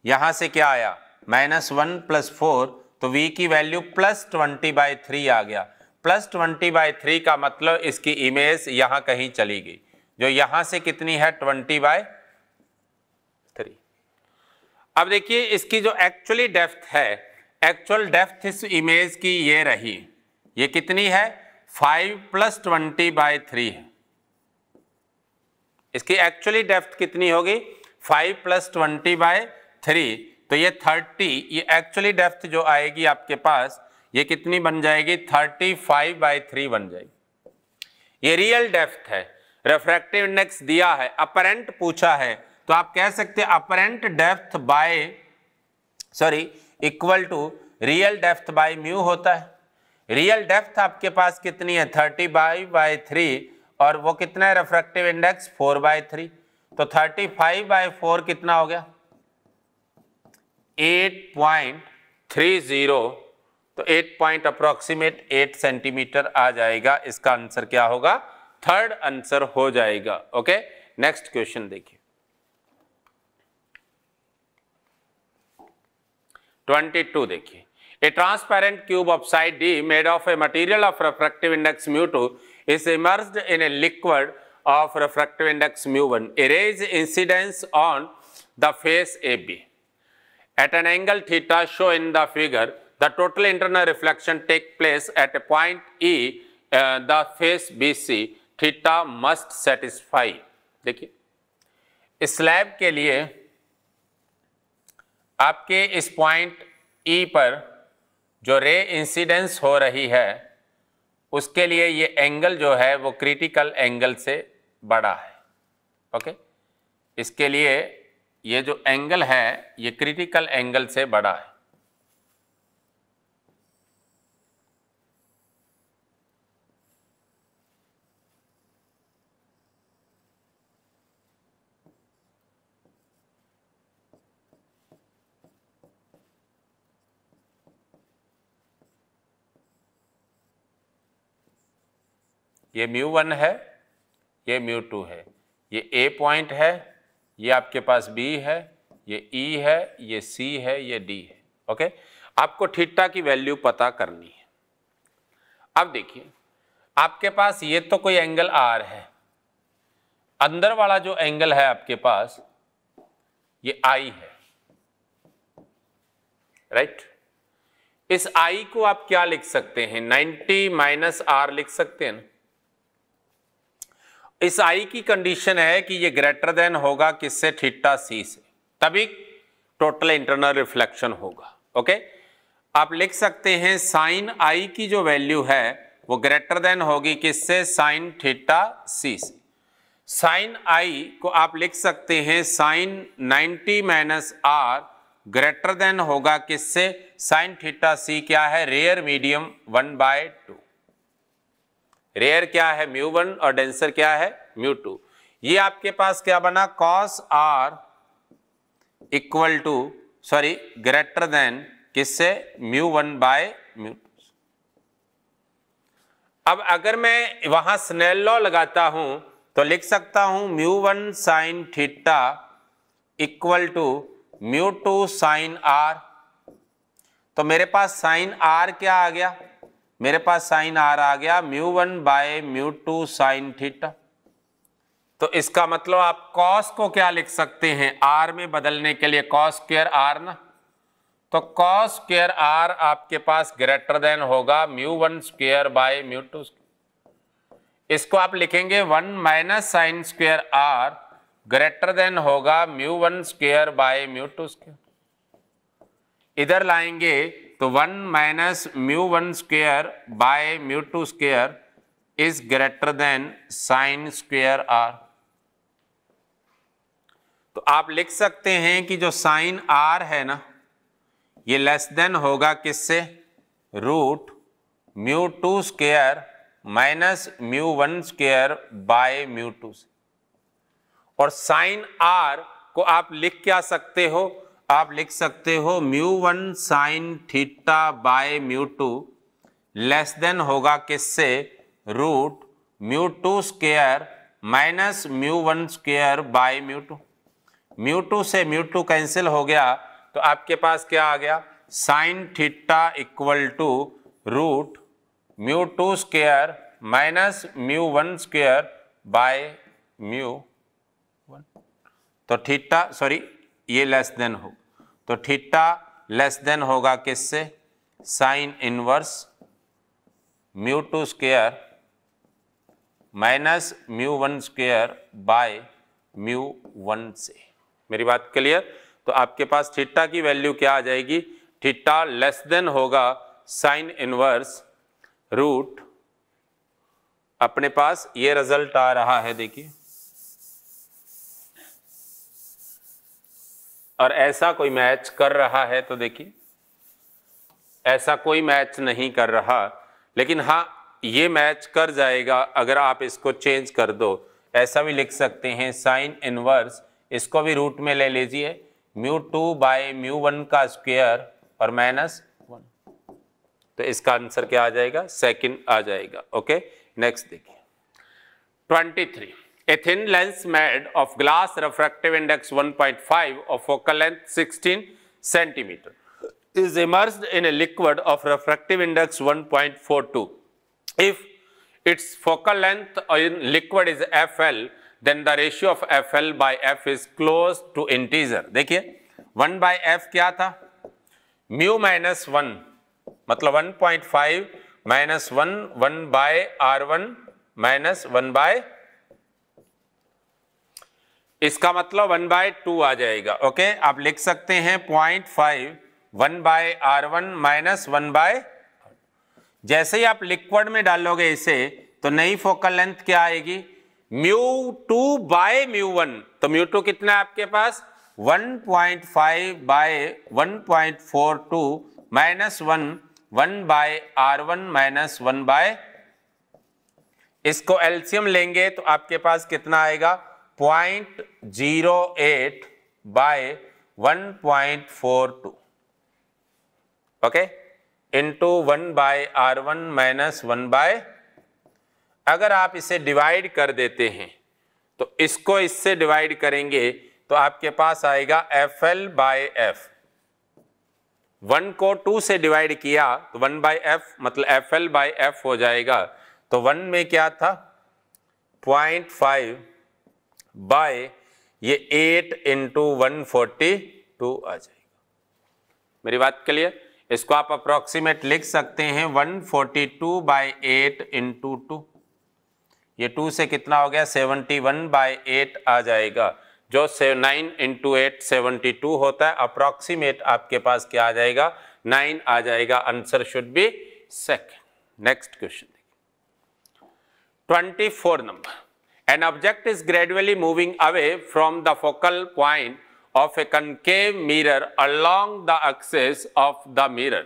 यहां से क्या आया माइनस वन प्लस फोर तो v की value plus twenty by three आ गया प्लस ट्वेंटी बाई थ्री का मतलब इसकी इमेज यहां कहीं चली गई जो यहां से कितनी है ट्वेंटी बाय अब देखिए इसकी जो एक्चुअली डेफ्थ है एक्चुअल डेफ्थ इस इमेज की ये रही ये कितनी है five plus twenty by three है इसकी एक्चुअली डेप्थ कितनी होगी five plus twenty by three तो ये थर्टी ये एक्चुअली डेफ्थ जो आएगी आपके पास ये कितनी बन जाएगी थर्टी फाइव बाई थ्री बन जाएगी ये रियल डेफ्थ है रेफ्रेक्टिव इंडेक्स दिया है अपरेंट पूछा है तो आप कह सकते हैं apparent depth by sorry equal to real depth by mu होता है रियल डेप्थ आपके पास कितनी है थर्टी बाई बाई थ्री और वो कितना है refractive index four by three तो थर्टी फाइव बाई फोर कितना हो गया एट पॉइंट थ्री जीरो तो eight point approximate eight centimetre आ जाएगा इसका आंसर क्या होगा थर्ड आंसर हो जाएगा ओके नेक्स्ट क्वेश्चन देखिए ट्वेंटी टू देखिए a transparent cube of side D made of a material of refractive index mu two is immerse in a liquid of refractive index mu one erase incidence on the face A B at an angle theta show in the figure the total internal reflection take place at a point E the face B C theta must satisfy देखिए slab के लिए आपके इस point ई e पर जो रे incidence हो रही है उसके लिए ये एंगल जो है वो क्रिटिकल एंगल से बड़ा है ओके इसके लिए ये जो एंगल है ये क्रिटिकल एंगल से बड़ा है ये म्यू वन है ये म्यू टू है ये ए पॉइंट है ये आपके पास बी है ये ई e है ये सी है ये डी है ओके आपको ठीटा की वैल्यू पता करनी है अब देखिए आपके पास ये तो कोई एंगल आर है अंदर वाला जो एंगल है आपके पास ये आई है राइट इस आई को आप क्या लिख सकते हैं 90 माइनस आर लिख सकते हैं ना इस आई की कंडीशन है कि ये ग्रेटर देन होगा किससे थीटा सी से तभी टोटल इंटरनल रिफ्लेक्शन होगा ओके आप लिख सकते हैं साइन आई की जो वैल्यू है वो ग्रेटर देन होगी किससे साइन थीटा सी से साइन आई को आप लिख सकते हैं sine 90 minus R greater than होगा किससे साइन थीटा सी क्या है rare medium one by two rare क्या है म्यू वन और डेंसर क्या है म्यू टू ये आपके पास क्या बना cos R equal to sorry greater than किससे म्यू वन बाय म्यू अब अगर मैं वहां स्नेल लॉ लगाता हूं तो लिख सकता हूं mu one sine theta equal to mu two sine R तो मेरे पास साइन आर क्या आ गया मेरे पास साइन आर आ गया mu one by mu two sine theta तो इसका मतलब आप कॉस को क्या लिख सकते हैं आर में बदलने के लिए कॉस स्क्र आर ना तो कॉस स्क्र आर आपके पास ग्रेटर देन होगा mu one square by mu two इसको आप लिखेंगे one minus sine square R greater than होगा mu one square by mu two इधर लाएंगे तो one minus mu one square by mu two square is greater than sine square R तो आप लिख सकते हैं कि जो साइन आर है ना ये लेस देन होगा किससे root mu two square minus mu one square by mu two से और साइन आर को आप लिख क्या सकते हो आप लिख सकते हो mu one sine theta by mu two less than होगा किससे root mu two square minus mu one square by mu two mu two से म्यू टू कैंसिल हो गया तो आपके पास क्या आ गया sine theta equal to root mu two square minus mu one square by mu one तो थीटा सॉरी ये लेस देन हो तो ठीटा लेस देन होगा किससे sine inverse mu two square minus mu one square by mu one से मेरी बात clear तो आपके पास ठीटा की वैल्यू क्या आ जाएगी ठीटा लेस देन होगा साइन इनवर्स रूट अपने पास ये रिजल्ट आ रहा है देखिए और ऐसा कोई मैच कर रहा है तो देखिए ऐसा कोई मैच नहीं कर रहा लेकिन हाँ ये मैच कर जाएगा अगर आप इसको चेंज कर दो ऐसा भी लिख सकते हैं साइन इनवर्स इसको भी रूट में ले लीजिए mu two by mu one का स्क्वेयर और माइनस वन तो इसका आंसर क्या आ जाएगा सेकंड आ जाएगा ओके नेक्स्ट देखिए twenty three A thin lens made of glass refractive index 1.5 of focal length 16 centimeter is immersed in a liquid of refractive index 1.42. If its focal length in liquid is FL, then the ratio of FL by F is close to integer. देखिए 1 by F क्या mu minus 1, minus one 1.5 minus 1, 1 by r1 minus 1 by इसका मतलब one by two आ जाएगा okay आप लिख सकते हैं point five one by R one minus one by जैसे ही आप लिक्विड में डालोगे इसे तो नई फोकल लेंथ क्या आएगी mu two by mu one तो म्यू टू कितना है आपके पास 1.5 point five by one point four two minus one one by R one minus one by इसको एल्सियम लेंगे तो आपके पास कितना आएगा point zero eight by one point four two okay into one by R one minus one by अगर आप इसे डिवाइड कर देते हैं तो इसको इससे डिवाइड करेंगे तो आपके पास आएगा F L by F one को टू से डिवाइड किया तो वन बाय एफ मतलब एफ एल बाय एफ हो जाएगा तो वन में क्या था पॉइंट फाइव बाय ये eight into one forty two आ जाएगा मेरी बात के लिए इसको आप अप्रोक्सीमेट लिख सकते हैं one forty two by eight into two ये टू से कितना हो गया सेवनटी वन बाई एट आ जाएगा जो nine into eight seventy two होता है अप्रोक्सीमेट आपके पास क्या आ जाएगा नाइन आ जाएगा answer should be second next question twenty four number An object is gradually moving away from the focal point of a concave mirror along the axis of the mirror.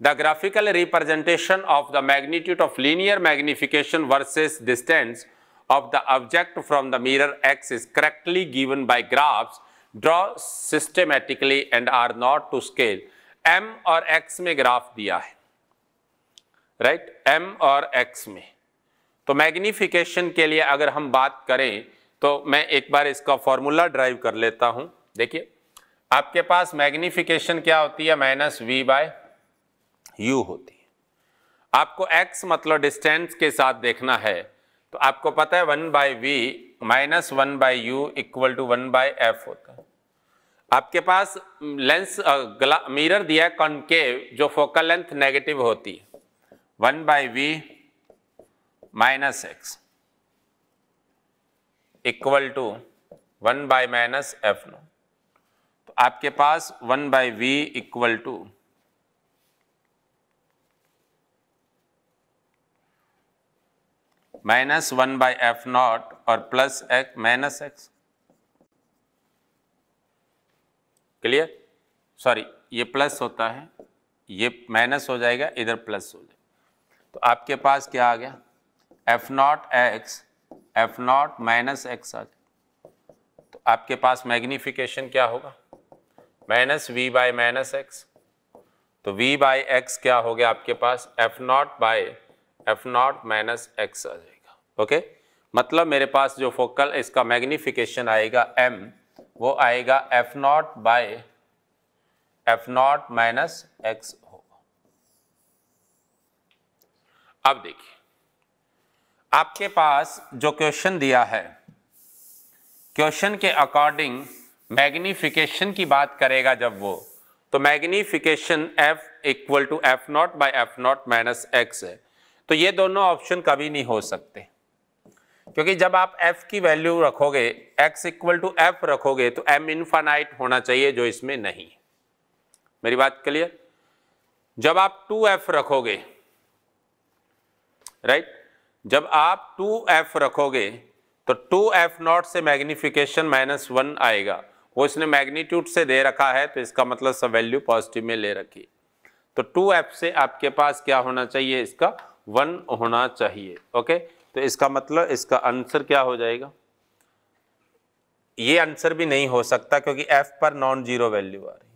The graphical representation of the magnitude of linear magnification versus distance of the object from the mirror x is correctly given by graphs draw systematically and are not to scale. M or x may graph है hai, right? M or x may. तो magnification के लिए अगर हम बात करें तो मैं एक बार इसका फॉर्मूला ड्राइव कर लेता हूं देखिए आपके पास मैग्निफिकेशन क्या होती है माइनस वी बाय यू होती है आपको एक्स मतलब डिस्टेंस के साथ देखना है तो आपको पता है one by V minus one by you equal to one by F होता है आपके पास लेंस मिरर दिया है कॉन्केव जो फोकल लेंथ नेगेटिव होती है one by we minus X equal to one by minus F no तो आपके पास one by V equal to minus one by F naught और plus X minus X clear sorry ये plus होता है ये माइनस हो जाएगा इधर प्लस हो जाएगा तो आपके पास क्या आ गया F naught X F naught minus X आ जाए तो आपके पास मैग्निफिकेशन क्या होगा minus V by minus X तो वी बाई एक्स क्या हो गया आपके पास F naught by F naught minus X आ जाएगा ओके मतलब मेरे पास जो फोकल इसका मैग्निफिकेशन आएगा एम वो आएगा F naught by F naught minus X होगा अब देखिए आपके पास जो क्वेश्चन दिया है क्वेश्चन के अकॉर्डिंग मैग्नीफिकेशन की बात करेगा जब वो तो magnification F equal to F naught by F naught minus X है तो ये दोनों ऑप्शन कभी नहीं हो सकते क्योंकि जब आप एफ की वैल्यू रखोगे एक्स इक्वल टू एफ रखोगे तो एम इन्फानाइट होना चाहिए जो इसमें नहीं मेरी बात क्लियर जब आप टू एफ रखोगे राइट जब आप टू एफ रखोगे तो टू एफ नॉट से मैग्नीफिकेशन माइनस वन आएगा वो इसने मैग्नीट्यूड से दे रखा है तो इसका मतलब सब वैल्यू पॉजिटिव में ले रखी तो टू एफ से आपके पास क्या होना चाहिए इसका वन होना चाहिए ओके तो इसका मतलब इसका आंसर क्या हो जाएगा ये आंसर भी नहीं हो सकता क्योंकि एफ पर नॉन जीरो वैल्यू आ रही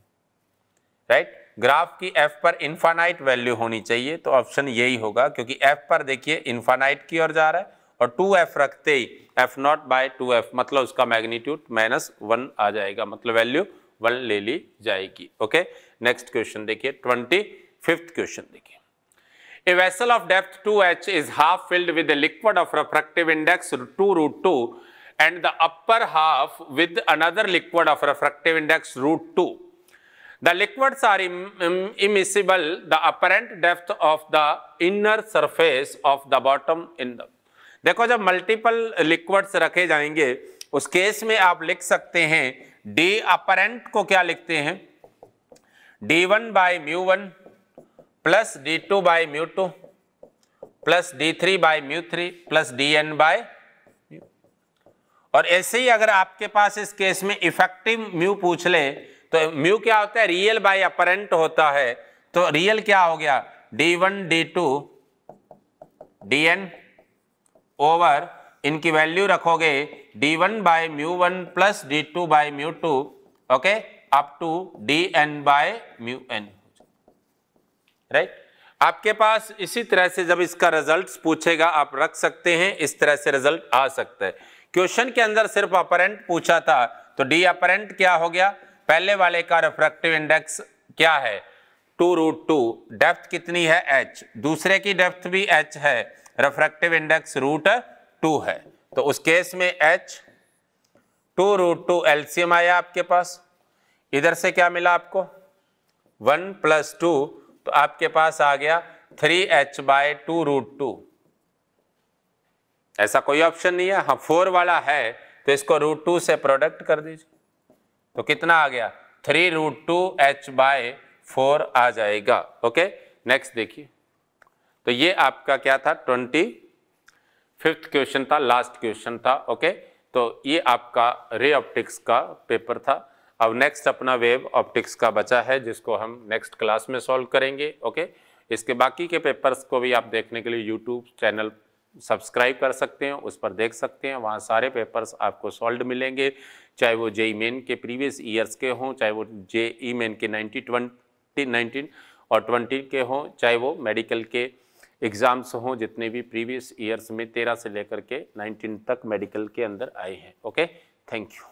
राइट ग्राफ की एफ पर इन्फानाइट वैल्यू होनी चाहिए तो ऑप्शन यही होगा क्योंकि एफ पर देखिए इन्फानाइट की ओर जा रहा है और टू एफ रखते ही F naught by two F मतलब उसका मैग्नीट्यूड माइनस वन आ जाएगा मतलब वैल्यू वन ले ली जाएगी ओके नेक्स्ट क्वेश्चन देखिए ट्वेंटी फिफ्थ क्वेश्चन देखिए a vessel of depth two H is half filled with liquid of refractive index two root two and the upper half with another liquid of refractive index root two The liquids are Im Im immiscible the apparent depth of the inner surface of the bottom in the देखो जब multiple liquids रखे जाएंगे उस case में आप लिख सकते हैं डी अपरेंट को क्या लिखते हैं D one by mu one plus D two by mu two plus D three by mu three plus D N by और ऐसे ही अगर आपके पास इस केस में इफेक्टिव म्यू पूछ लें तो म्यू क्या होता है रियल बाय अपरेंट होता है तो रियल क्या हो गया D one D two D N over इनकी वैल्यू रखोगे D one by mu one plus D two by mu two okay up to D N by mu N right आपके पास इसी तरह से जब इसका रिजल्ट पूछेगा आप रख सकते हैं इस तरह से रिजल्ट आ सकता है क्वेश्चन के अंदर सिर्फ अपरेंट पूछा था तो डी अपरेंट क्या हो गया पहले वाले का रिफ्रैक्टिव इंडेक्स क्या है टू रूट टू डेप्थ कितनी है एच दूसरे की डेप्थ भी एच है रिफ्रैक्टिव इंडेक्स रूट टू है तो उस केस में H two root two LCM आया आपके पास इधर से क्या मिला आपको वन प्लस टू तो आपके पास आ गया three H by two root two ऐसा कोई ऑप्शन नहीं है हाँ फोर वाला है तो इसको रूट टू से प्रोडक्ट कर दीजिए तो कितना आ गया three root two H by four आ जाएगा ओके नेक्स्ट देखिए तो ये आपका क्या था ट्वेंटी फिफ्थ क्वेश्चन था लास्ट क्वेश्चन था ओके तो ये आपका रे ऑप्टिक्स का पेपर था अब नेक्स्ट अपना वेव ऑप्टिक्स का बचा है जिसको हम नेक्स्ट क्लास में सॉल्व करेंगे ओके इसके बाकी के पेपर्स को भी आप देखने के लिए यूट्यूब चैनल सब्सक्राइब कर सकते हैं उस पर देख सकते हैं वहाँ सारे पेपर्स आपको सॉल्व मिलेंगे चाहे वो जे मेन e के प्रीवियस ईयर्स के हों चाहे वो जे ई मेन के नाइनटीन ट्वेंटी नाइनटीन और ट्वेंटी के हों चाहे वो मेडिकल के एग्ज़ाम्स हों जितने भी प्रीवियस ईयर्स में तेरह से लेकर के नाइनटीन तक मेडिकल के अंदर आए हैं ओके थैंक यू